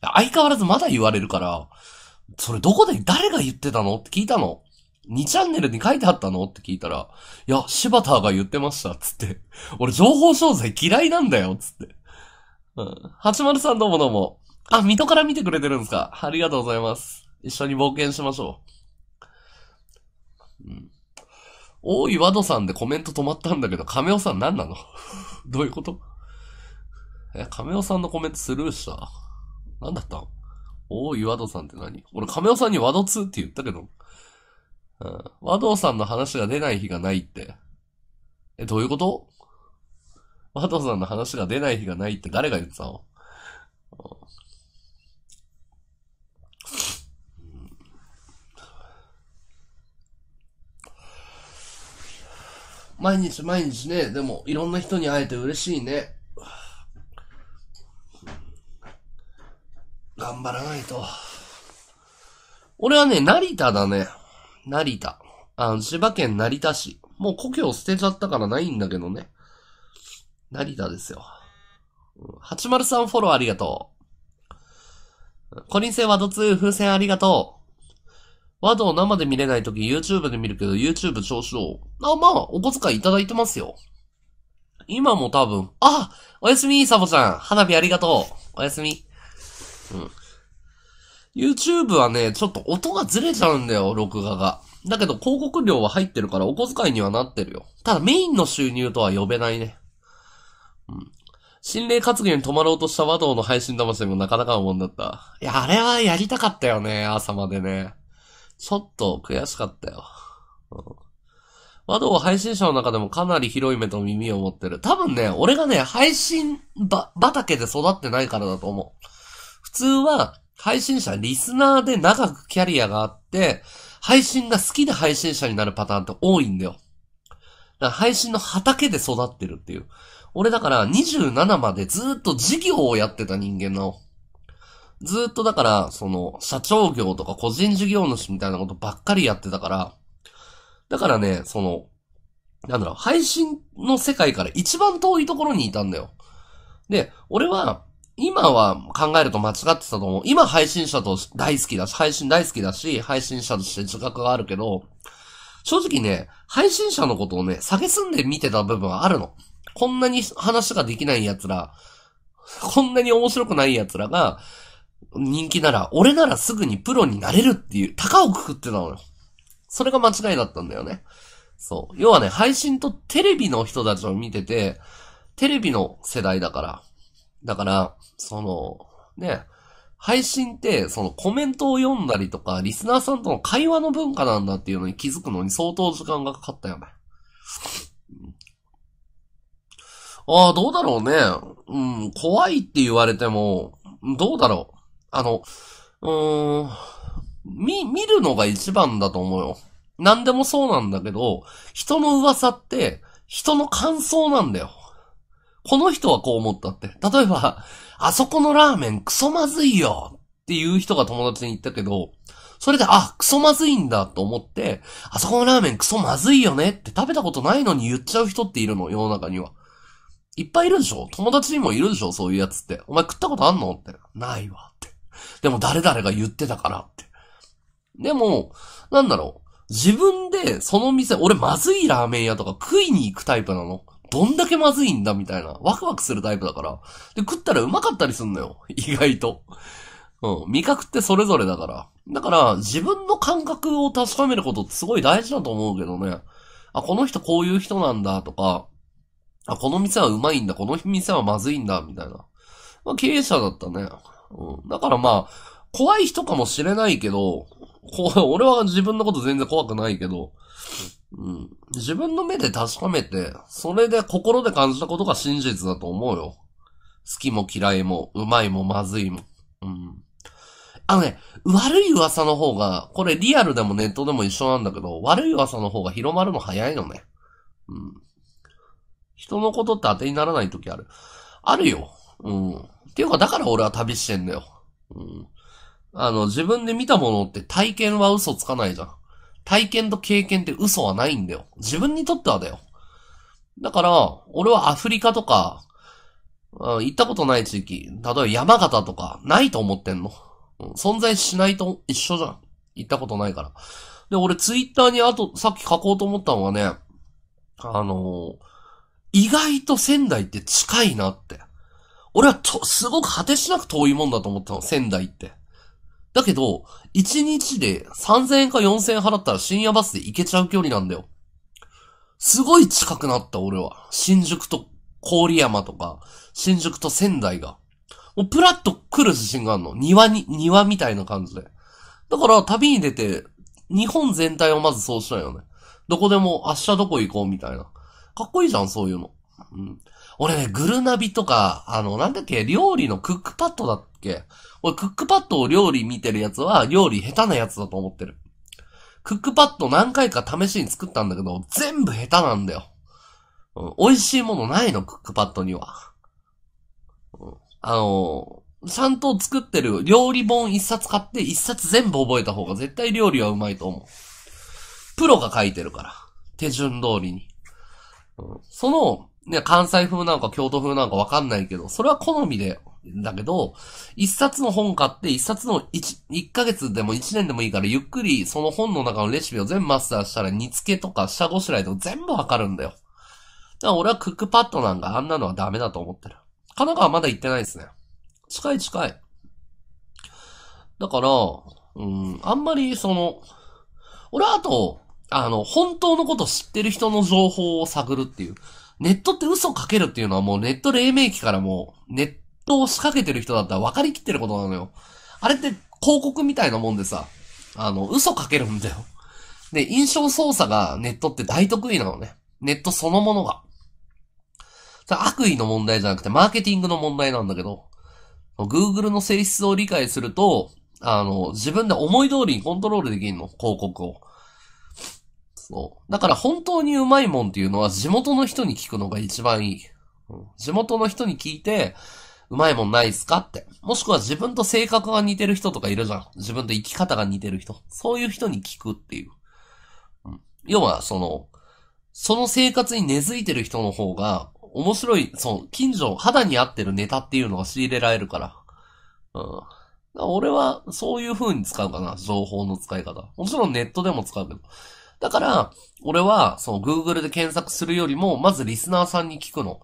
相変わらずまだ言われるから、それどこで誰が言ってたのって聞いたの。2チャンネルに書いてあったのって聞いたら、いや、柴田が言ってました、つって。俺情報商材嫌いなんだよ、つって。うん。八丸さんどうもどうも。あ、水戸から見てくれてるんですかありがとうございます。一緒に冒険しましょう。うん。大井和戸さんでコメント止まったんだけど、亀尾さん何なの どういうことえ、亀尾さんのコメントスルーした何だったの大井和戸さんって何俺亀尾さんに和戸2って言ったけど。うん。和戸さんの話が出ない日がないって。え、どういうこと和戸さんの話が出ない日がないって誰が言ってたの毎日毎日ね、でもいろんな人に会えて嬉しいね。頑張らないと。俺はね、成田だね。成田。あの、千葉県成田市。もう故郷捨てちゃったからないんだけどね。成田ですよ。803フォローありがとう。コリンセワド2風船ありがとう。ワードを生で見れないとき YouTube で見るけど YouTube 調子を。あ、まあ、お小遣いいただいてますよ。今も多分、あおやすみ、サボちゃん。花火ありがとう。おやすみ。うん。YouTube はね、ちょっと音がずれちゃうんだよ、録画が。だけど広告料は入ってるからお小遣いにはなってるよ。ただメインの収入とは呼べないね。うん。心霊活動に止まろうとした和道の配信魂もなかなかのもんだった。いや、あれはやりたかったよね、朝までね。ちょっと悔しかったよ。うん。窓は配信者の中でもかなり広い目と耳を持ってる。多分ね、俺がね、配信ば、畑で育ってないからだと思う。普通は、配信者、リスナーで長くキャリアがあって、配信が好きで配信者になるパターンって多いんだよ。だから配信の畑で育ってるっていう。俺だから27までずっと事業をやってた人間の。ずっとだから、その、社長業とか個人事業主みたいなことばっかりやってたから、だからね、その、なんだろう、配信の世界から一番遠いところにいたんだよ。で、俺は、今は考えると間違ってたと思う。今配信者と大好きだし、配信大好きだし、配信者として自覚があるけど、正直ね、配信者のことをね、下げすんで見てた部分はあるの。こんなに話ができない奴ら、こんなに面白くない奴らが、人気なら、俺ならすぐにプロになれるっていう、高をくくってたのよ。それが間違いだったんだよね。そう。要はね、配信とテレビの人たちを見てて、テレビの世代だから。だから、その、ね、配信って、そのコメントを読んだりとか、リスナーさんとの会話の文化なんだっていうのに気づくのに相当時間がかかったよね。ああ、どうだろうね。うん、怖いって言われても、どうだろう。あの、うーん、見、見るのが一番だと思うよ。何でもそうなんだけど、人の噂って、人の感想なんだよ。この人はこう思ったって。例えば、あそこのラーメンクソまずいよっていう人が友達に言ったけど、それで、あ、クソまずいんだと思って、あそこのラーメンクソまずいよねって食べたことないのに言っちゃう人っているの、世の中には。いっぱいいるでしょ友達にもいるでしょそういうやつって。お前食ったことあんのって。ないわ。でも誰々が言ってたからって。でも、なんだろう。自分でその店、俺まずいラーメン屋とか食いに行くタイプなの。どんだけまずいんだみたいな。ワクワクするタイプだから。で、食ったらうまかったりすんのよ。意外と。うん。味覚ってそれぞれだから。だから、自分の感覚を確かめることってすごい大事だと思うけどね。あ、この人こういう人なんだとか、あ、この店はうまいんだ、この店はまずいんだ、みたいな。まあ、経営者だったね。うん。だからまあ、怖い人かもしれないけど、こう、俺は自分のこと全然怖くないけど、うん。自分の目で確かめて、それで心で感じたことが真実だと思うよ。好きも嫌いも、うまいもまずいも。うん。あのね、悪い噂の方が、これリアルでもネットでも一緒なんだけど、悪い噂の方が広まるの早いのね。うん。人のことって当てにならない時ある。あるよ。うん。っていうか、だから俺は旅してんだよ。うん。あの、自分で見たものって体験は嘘つかないじゃん。体験と経験って嘘はないんだよ。自分にとってはだよ。だから、俺はアフリカとか、うん、行ったことない地域、例えば山形とか、ないと思ってんの。うん、存在しないと一緒じゃん。行ったことないから。で、俺ツイッターにあと、さっき書こうと思ったのはね、あのー、意外と仙台って近いなって。俺はと、すごく果てしなく遠いもんだと思ったの、仙台って。だけど、1日で3000円か4000円払ったら深夜バスで行けちゃう距離なんだよ。すごい近くなった、俺は。新宿と郡山とか、新宿と仙台が。もうプラッと来る自信があるの。庭に、庭みたいな感じで。だから旅に出て、日本全体をまずそうしたよね。どこでも明日どこ行こうみたいな。かっこいいじゃん、そういうの。うん。俺ね、グルナビとか、あの、なんだっけ、料理のクックパッドだっけ俺、クックパッドを料理見てるやつは、料理下手なやつだと思ってる。クックパッド何回か試しに作ったんだけど、全部下手なんだよ。うん、美味しいものないの、クックパッドには。うん、あのー、ちゃんと作ってる料理本一冊買って一冊全部覚えた方が絶対料理はうまいと思う。プロが書いてるから。手順通りに。うん、その、ね、関西風なんか京都風なんかわかんないけど、それは好みで、だけど、一冊の本買って、一冊の一、一ヶ月でも一年でもいいから、ゆっくりその本の中のレシピを全部マスターしたら、煮付けとか下ごしらえとか全部わかるんだよ。だから俺はクックパッドなんかあんなのはダメだと思ってる。神奈川まだ行ってないですね。近い近い。だから、うん、あんまりその、俺はあと、あの、本当のこと知ってる人の情報を探るっていう。ネットって嘘かけるっていうのはもうネット黎明期からもう、ネットを仕掛けてる人だったら分かりきってることなのよ。あれって広告みたいなもんでさ、あの、嘘かけるんだよ。で、印象操作がネットって大得意なのね。ネットそのものが。悪意の問題じゃなくて、マーケティングの問題なんだけど、Google の性質を理解すると、あの、自分で思い通りにコントロールできるの、広告を。そう。だから本当にうまいもんっていうのは地元の人に聞くのが一番いい。うん、地元の人に聞いて、うまいもんないっすかって。もしくは自分と性格が似てる人とかいるじゃん。自分と生き方が似てる人。そういう人に聞くっていう。うん、要は、その、その生活に根付いてる人の方が、面白い、そう、近所、肌に合ってるネタっていうのが仕入れられるから。うん。俺は、そういう風に使うかな、情報の使い方。もちろんネットでも使うけど。だから、俺は、その Google で検索するよりも、まずリスナーさんに聞くの。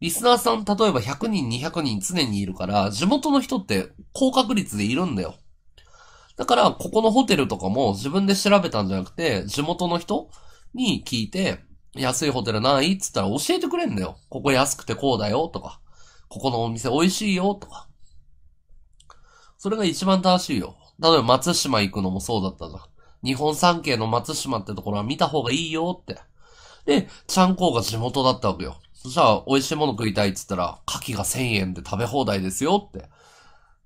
リスナーさん、例えば100人、200人常にいるから、地元の人って高確率でいるんだよ。だから、ここのホテルとかも自分で調べたんじゃなくて、地元の人に聞いて、安いホテルないっつったら教えてくれんだよ。ここ安くてこうだよとか、ここのお店美味しいよとか。それが一番正しいよ。例えば松島行くのもそうだったじゃん。日本三景の松島ってところは見た方がいいよって。で、ちゃんこうが地元だったわけよ。そしたら、美味しいもの食いたいっつったら、牡蠣が1000円で食べ放題ですよって。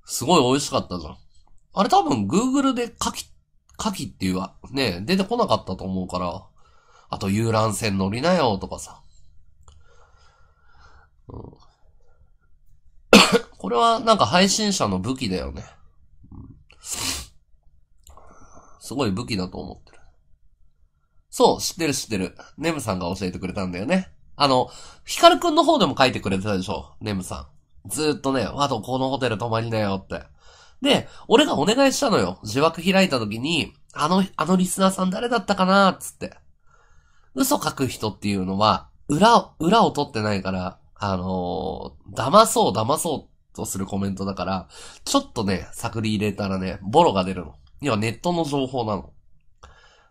すごい美味しかったじゃん。あれ多分 Google で牡蠣、牡蠣っていうわ、ね、出てこなかったと思うから、あと遊覧船乗りなよとかさ。うん、これはなんか配信者の武器だよね。すごい武器だと思ってる。そう、知ってる知ってる。ネムさんが教えてくれたんだよね。あの、ヒカルくんの方でも書いてくれてたでしょネムさん。ずーっとね、あとこのホテル泊まりなよって。で、俺がお願いしたのよ。字枠開いた時に、あの、あのリスナーさん誰だったかなっつって。嘘書く人っていうのは、裏、裏を取ってないから、あのー、騙そう騙そうとするコメントだから、ちょっとね、探り入れたらね、ボロが出るの。要はネットの情報なの。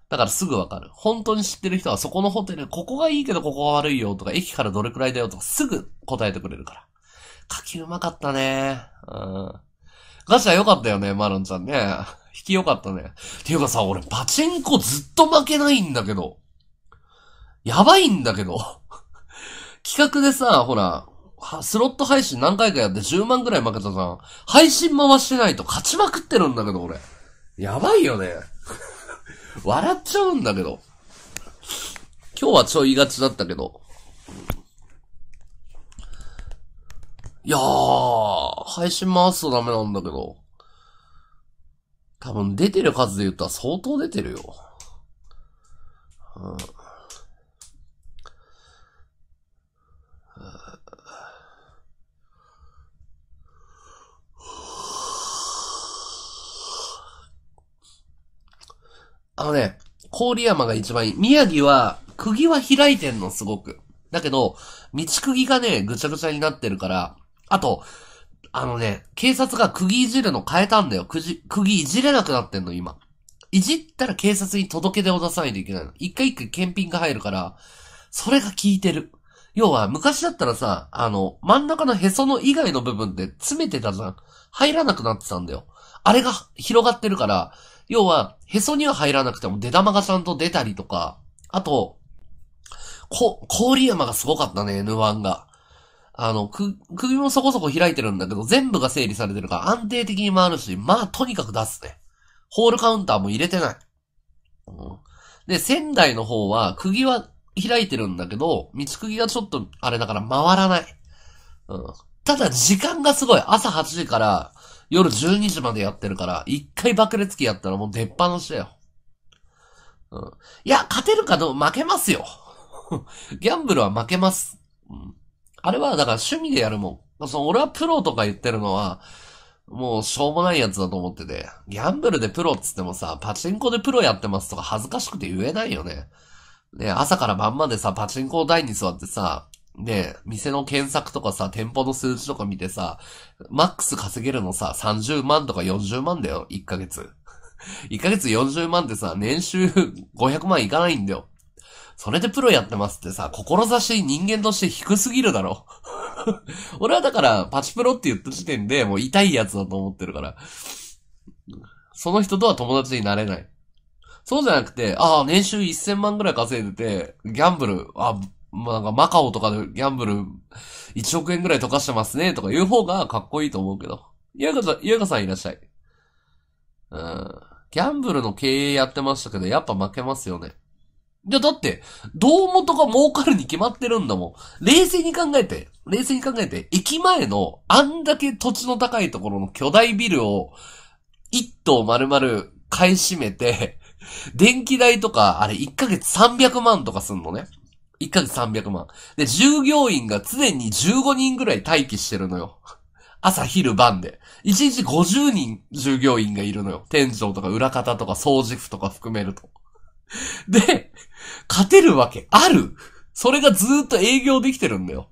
だからすぐわかる。本当に知ってる人はそこのホテル、ここがいいけどここが悪いよとか、駅からどれくらいだよとか、すぐ答えてくれるから。書きうまかったね。うん。ガチャ良かったよね、マロンちゃんね。引き良かったね。ていうかさ、俺パチンコずっと負けないんだけど。やばいんだけど。企画でさ、ほら、スロット配信何回かやって10万くらい負けたじゃん。配信回してないと勝ちまくってるんだけど、俺。やばいよね。笑っちゃうんだけど。今日はちょいがちだったけど。いやー、配信回すとダメなんだけど。多分出てる数で言ったら相当出てるよ。うんあのね、郡山が一番いい。宮城は、釘は開いてんの、すごく。だけど、道釘がね、ぐちゃぐちゃになってるから、あと、あのね、警察が釘いじるの変えたんだよ。くじ釘いじれなくなってんの、今。いじったら警察に届け出を出さないといけないの。一回一回検品が入るから、それが効いてる。要は、昔だったらさ、あの、真ん中のへその以外の部分って詰めてたじゃん。入らなくなってたんだよ。あれが広がってるから、要は、へそには入らなくても出玉がちゃんと出たりとか、あと、こ、氷山がすごかったね、N1 が。あの、く、首もそこそこ開いてるんだけど、全部が整理されてるから安定的に回るし、まあ、とにかく出すね。ホールカウンターも入れてない。うん、で、仙台の方は、釘は開いてるんだけど、道釘がちょっと、あれだから回らない。うん、ただ、時間がすごい。朝8時から夜12時までやってるから、一回爆裂機やったらもう出っ放しだよ。うん。いや、勝てるかどう、負けますよ。ギャンブルは負けます。うん。あれは、だから趣味でやるもん。その俺はプロとか言ってるのは、もうしょうもないやつだと思ってて。ギャンブルでプロっつってもさ、パチンコでプロやってますとか恥ずかしくて言えないよね。ね、朝から晩までさ、パチンコ台に座ってさ、ねえ、店の検索とかさ、店舗の数字とか見てさ、マックス稼げるのさ、30万とか40万だよ、1ヶ月。1 ヶ月40万ってさ、年収500万いかないんだよ。それでプロやってますってさ、志人間として低すぎるだろ。俺はだから、パチプロって言った時点でもう痛いやつだと思ってるから。その人とは友達になれない。そうじゃなくて、ああ、年収1000万ぐらい稼いでて、ギャンブル、あまあ、なんかマカオとかでギャンブル1億円ぐらい溶かしてますねとか言う方がかっこいいと思うけど。ゆうかさん、ゆうかさんいらっしゃい。うん。ギャンブルの経営やってましたけど、やっぱ負けますよね。いや、だって、どうもとか儲かるに決まってるんだもん。冷静に考えて、冷静に考えて、駅前のあんだけ土地の高いところの巨大ビルを、一棟丸々買い占めて、電気代とか、あれ1ヶ月300万とかすんのね。1ヶ月300万。で、従業員が常に15人ぐらい待機してるのよ。朝昼晩で。1日50人従業員がいるのよ。店長とか裏方とか掃除婦とか含めると。で、勝てるわけあるそれがずーっと営業できてるんだよ。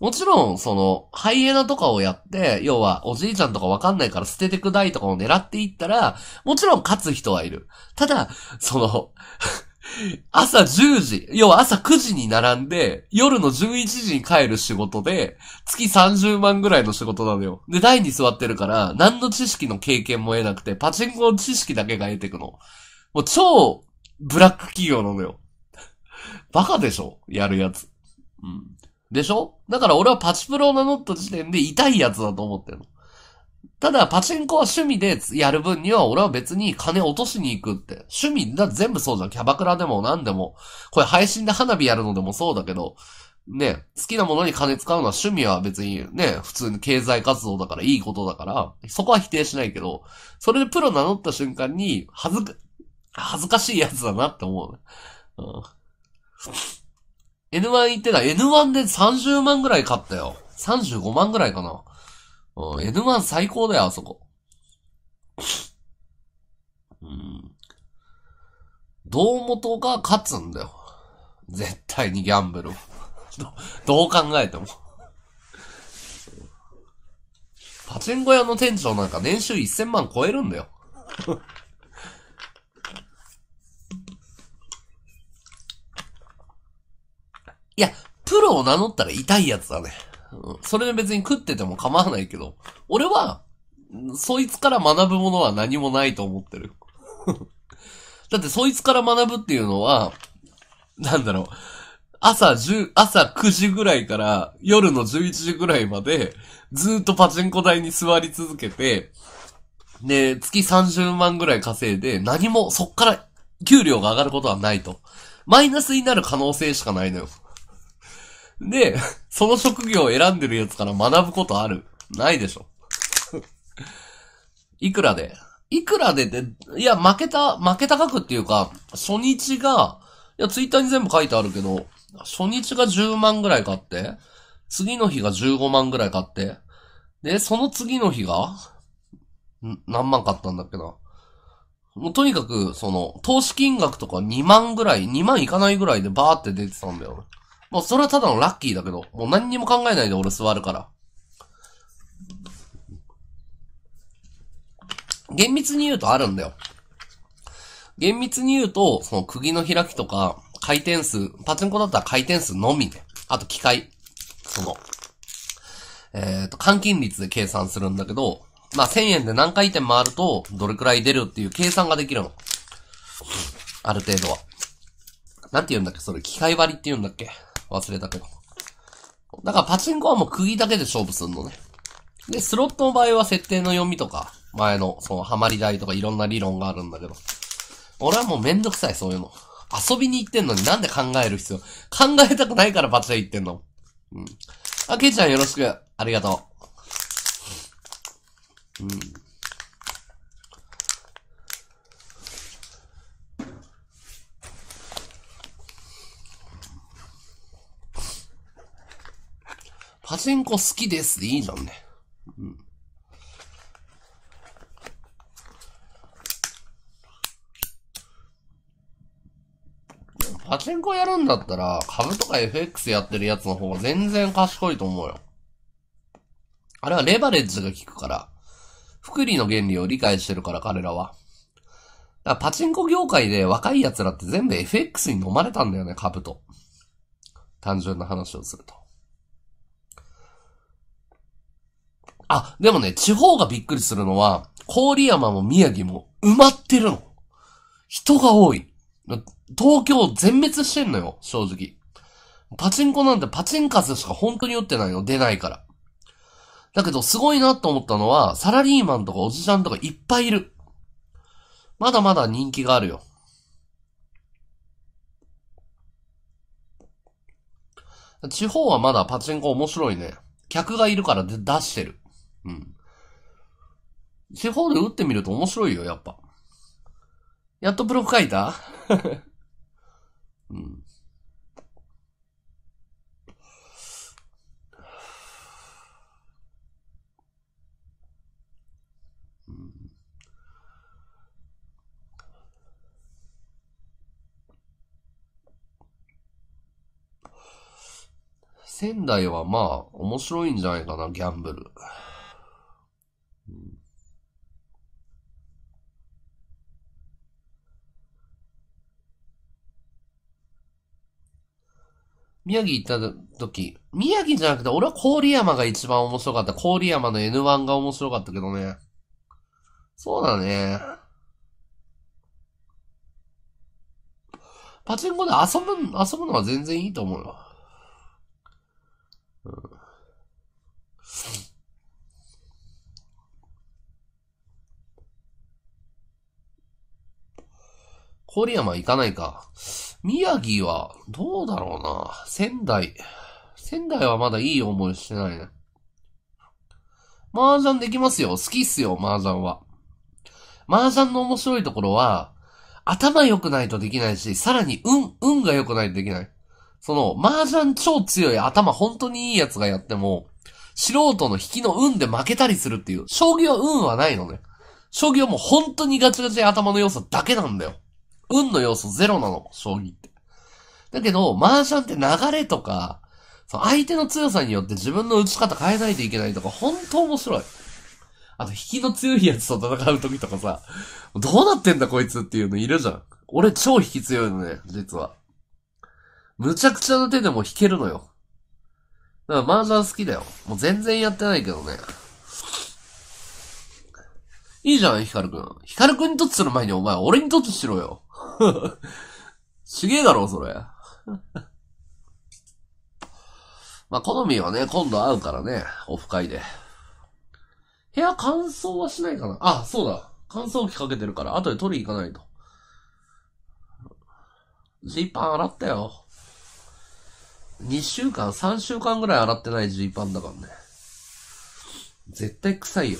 もちろん、その、ハイエナとかをやって、要は、おじいちゃんとかわかんないから捨ててくだいとかを狙っていったら、もちろん勝つ人はいる。ただ、その朝10時、要は朝9時に並んで、夜の11時に帰る仕事で、月30万ぐらいの仕事なのよ。で、台に座ってるから、何の知識の経験も得なくて、パチンコの知識だけが得てくの。もう超、ブラック企業なのよ。バカでしょやるやつ。うん。でしょだから俺はパチプロを名乗った時点で痛いやつだと思ってるの。ただ、パチンコは趣味でやる分には、俺は別に金落としに行くって。趣味だ、全部そうじゃん。キャバクラでも何でも。これ配信で花火やるのでもそうだけど、ね、好きなものに金使うのは趣味は別にね、普通に経済活動だからいいことだから、そこは否定しないけど、それでプロ名乗った瞬間に、恥ずか、恥ずかしいやつだなって思う、うん。N1 行ってた。N1 で30万ぐらい買ったよ。35万ぐらいかな。うん、N1 最高だよ、あそこ。うん。堂元が勝つんだよ。絶対にギャンブルを。どう考えてもパチンコ屋の店長なんか年収1000万超えるんだよいや、プロを名乗ったら痛いやつだね。それ別に食ってても構わないけど、俺は、そいつから学ぶものは何もないと思ってる。だってそいつから学ぶっていうのは、なんだろう。朝10、朝9時ぐらいから夜の11時ぐらいまで、ずっとパチンコ台に座り続けて、で、月30万ぐらい稼いで、何も、そっから給料が上がることはないと。マイナスになる可能性しかないのよ。で、その職業を選んでるやつから学ぶことあるないでしょ。いくらでいくらでで、いや、負けた、負けた額っていうか、初日が、いや、ツイッターに全部書いてあるけど、初日が10万ぐらい買って、次の日が15万ぐらい買って、で、その次の日が、何万買ったんだっけな。もうとにかく、その、投資金額とか2万ぐらい、2万いかないぐらいでバーって出てたんだよ。もうそれはただのラッキーだけど、もう何にも考えないで俺座るから。厳密に言うとあるんだよ。厳密に言うと、その釘の開きとか、回転数、パチンコだったら回転数のみで、あと機械、その、えっ、ー、と、換金率で計算するんだけど、まあ、1000円で何回転回ると、どれくらい出るっていう計算ができるの。ある程度は。なんて言うんだっけそれ、機械割りって言うんだっけ忘れたけど。だからパチンコはもう釘だけで勝負すんのね。で、スロットの場合は設定の読みとか、前の、その、ハマり台とかいろんな理論があるんだけど。俺はもうめんどくさい、そういうの。遊びに行ってんのになんで考える必要考えたくないからパチで行ってんの。うん。あ、ケイちゃんよろしく。ありがとう。うん。パチンコ好きですでいいじゃんね。うん。パチンコやるんだったら、株とか FX やってるやつの方が全然賢いと思うよ。あれはレバレッジが効くから。福利の原理を理解してるから、彼らは。だからパチンコ業界で若い奴らって全部 FX に飲まれたんだよね、株と。単純な話をすると。あ、でもね、地方がびっくりするのは、郡山も宮城も埋まってるの。人が多い。東京全滅してんのよ、正直。パチンコなんてパチンカスしか本当に打ってないの、出ないから。だけど、すごいなと思ったのは、サラリーマンとかおじちゃんとかいっぱいいる。まだまだ人気があるよ。地方はまだパチンコ面白いね。客がいるからで出してる。うん。地方で打ってみると面白いよ、やっぱ。やっとブログ書いた うん。仙台はまあ面白いんじゃないかな、ギャンブル。宮城行った時、宮城じゃなくて、俺は郡山が一番面白かった。郡山の N1 が面白かったけどね。そうだね。パチンコで遊ぶ、遊ぶのは全然いいと思うよ。うん郡山行かないか。宮城は、どうだろうな。仙台。仙台はまだいい思いしてないね。麻雀できますよ。好きっすよ、麻雀は。麻雀の面白いところは、頭良くないとできないし、さらに運、運が良くないとできない。その、麻雀超強い頭本当にいいやつがやっても、素人の引きの運で負けたりするっていう、将棋は運はないのね。将棋はもう本当にガチガチで頭の良さだけなんだよ。運の要素ゼロなの、将棋って。だけど、マージャンって流れとか、その相手の強さによって自分の打ち方変えないといけないとか、ほんと面白い。あと、引きの強いやつと戦う時とかさ、どうなってんだこいつっていうのいるじゃん。俺超引き強いのね、実は。むちゃくちゃな手でも引けるのよ。だから、麻雀好きだよ。もう全然やってないけどね。いいじゃん、ヒカルくん。ヒカルくんにとってする前にお前、俺にとってしろよ。すげえだろ、それ。まあ、好みはね、今度会うからね、オフ会で。部屋乾燥はしないかなあ、そうだ。乾燥機かけてるから、後で取り行かないと。ジーパン洗ったよ。2週間、3週間ぐらい洗ってないジーパンだからね。絶対臭いよ。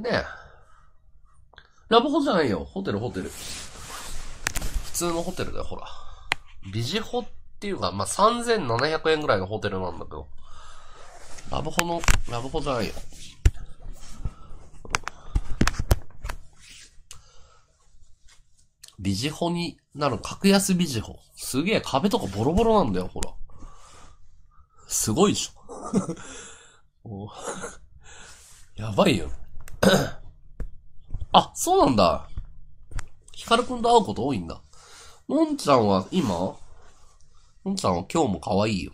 ねラブホじゃないよ。ホテルホテル。普通のホテルだよ、ほら。ビジホっていうか、まあ、3700円ぐらいのホテルなんだけど。ラブホの、ラブホじゃないよ。ビジホになる、格安ビジホ。すげえ壁とかボロボロなんだよ、ほら。すごいでしょ。やばいよ。あ、そうなんだ。ヒカルくんと会うこと多いんだ。のんちゃんは今のんちゃんは今日も可愛いよ。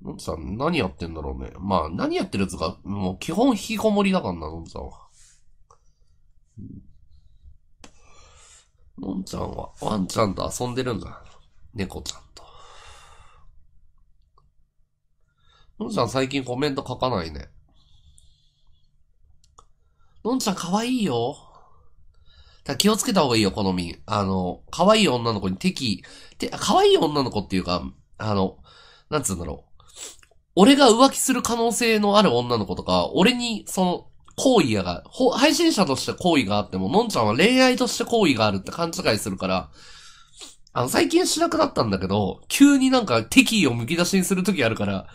のんちゃん何やってんだろうね。まあ、何やってるやつか、もう基本引きこもりだからな、のんちゃんは。のんちゃんはワンちゃんと遊んでるんだ。猫ちゃんと。のんちゃん最近コメント書かないね。のんちゃん可愛いよ。だ気をつけた方がいいよ、このみ。あの、可愛い女の子に敵、て、可愛い女の子っていうか、あの、なんつうんだろう。俺が浮気する可能性のある女の子とか、俺に、その、行為やが、配信者として好意があっても、のんちゃんは恋愛として好意があるって勘違いするから、あの、最近しなくなったんだけど、急になんか敵意を剥き出しにするときあるから、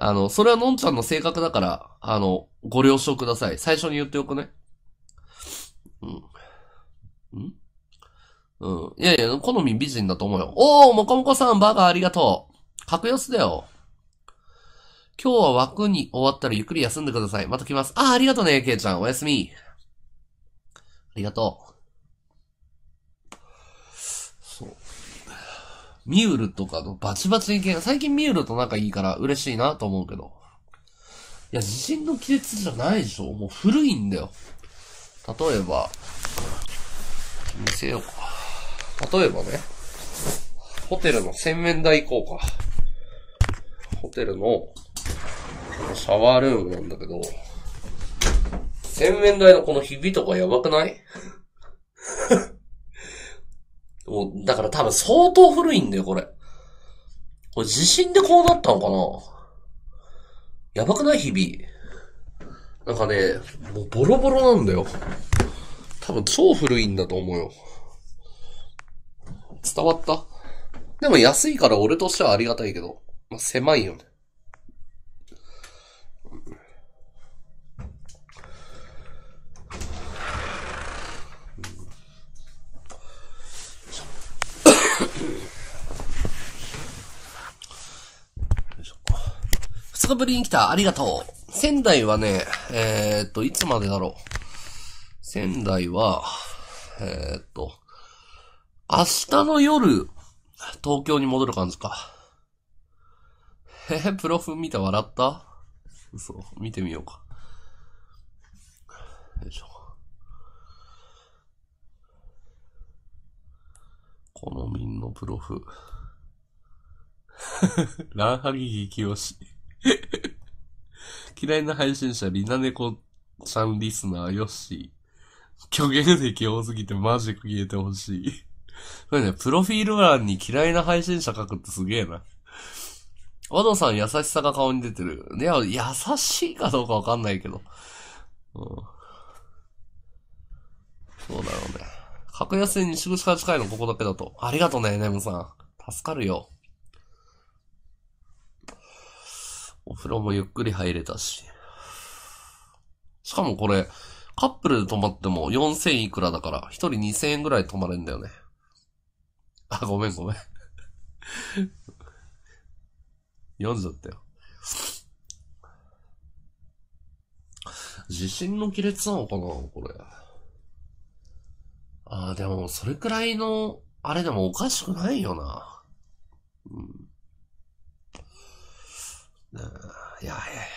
あの、それはのんちゃんの性格だから、あの、ご了承ください。最初に言っておくね。うん。んうん。いやいや、好み美人だと思うよ。おー、もこもこさん、バカありがとう。格安だよ。今日は枠に終わったらゆっくり休んでください。また来ます。あ、ありがとね、けいちゃん。おやすみ。ありがとう。ミュールとかのバチバチに喧嘩、最近ミュールと仲いいから嬉しいなと思うけど。いや、地震の季節じゃないでしょもう古いんだよ。例えば、見せようか。例えばね、ホテルの洗面台行こうか。ホテルの、シャワールームなんだけど、洗面台のこのひびとかやばくない もう、だから多分相当古いんだよ、これ。これ地震でこうなったのかなやばくない日々。なんかね、もうボロボロなんだよ。多分超古いんだと思うよ。伝わったでも安いから俺としてはありがたいけど、まあ、狭いよね。日ぶりに来た。ありがとう。仙台はね、えー、っと、いつまでだろう。仙台は、えー、っと、明日の夜、東京に戻る感じか。えへ、プロフ見て笑った嘘、見てみようか。よいしょ。このみんのプロフ。ランハギギキヨシ。嫌いな配信者、りなコちゃんリスナー、よし。虚言歴多すぎてマジ消えてほしい。これね、プロフィール欄に嫌いな配信者書くってすげえな。和ドさん優しさが顔に出てる。いや、優しいかどうかわかんないけど。うん。そうだろうね。格安で西口から近いのここだけだと。ありがとね、ネムさん。助かるよ。お風呂もゆっくり入れたし。しかもこれ、カップルで泊まっても4000いくらだから、一人2000円ぐらい泊まれんだよね。あ、ごめんごめん 読んじゃったよ。地震の亀裂なのかなこれ。ああ、でも、それくらいの、あれでもおかしくないよな。うん。呃呀呀呀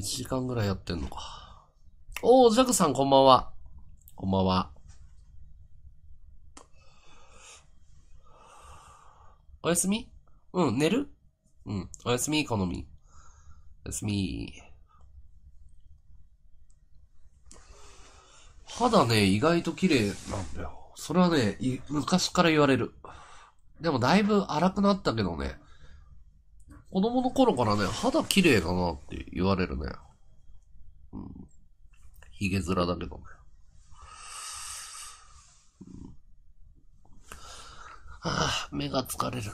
1時間ぐらいやってんのか。おー、ジャクさんこんばんは。こんばんは。おやすみうん、寝るうん、おやすみ、好み。おやすみ。肌ね、意外と綺麗なんだよ。それはね、昔から言われる。でもだいぶ荒くなったけどね。子供の頃からね、肌綺麗だなって言われるね。うん。髭面だけどね。うん、ああ、目が疲れるな。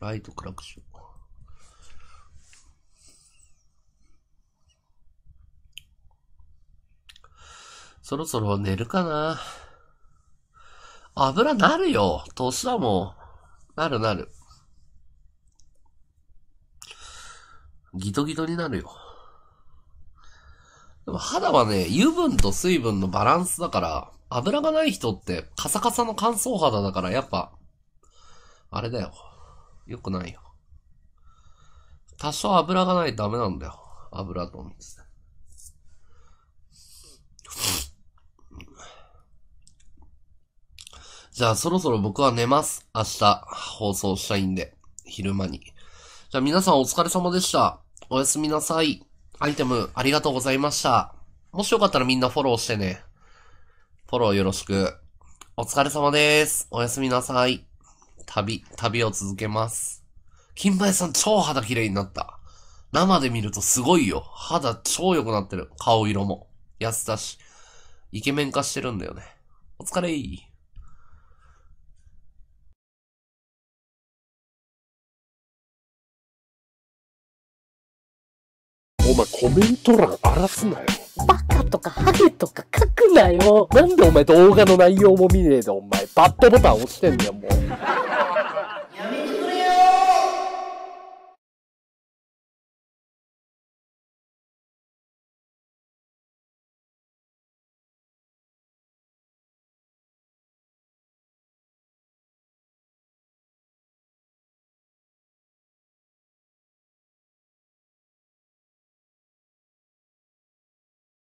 ライト暗くしよう。そろそろ寝るかな。油なるよ。年だもん。なるなる。ギトギトになるよ。でも肌はね、油分と水分のバランスだから、油がない人ってカサカサの乾燥肌だからやっぱ、あれだよ。よくないよ。多少油がないとダメなんだよ。油と水。じゃあそろそろ僕は寝ます。明日放送したいんで、昼間に。じゃあ皆さんお疲れ様でした。おやすみなさい。アイテムありがとうございました。もしよかったらみんなフォローしてね。フォローよろしく。お疲れ様です。おやすみなさい。旅、旅を続けます。金前さん超肌綺麗になった。生で見るとすごいよ。肌超良くなってる。顔色も。安田し。イケメン化してるんだよね。お疲れー。お前コメント欄荒らすなよ。バカとかハゲとか書くなよ。なんでお前動画の内容も見ねえでお前、バッドボタン押してんだよ、もう。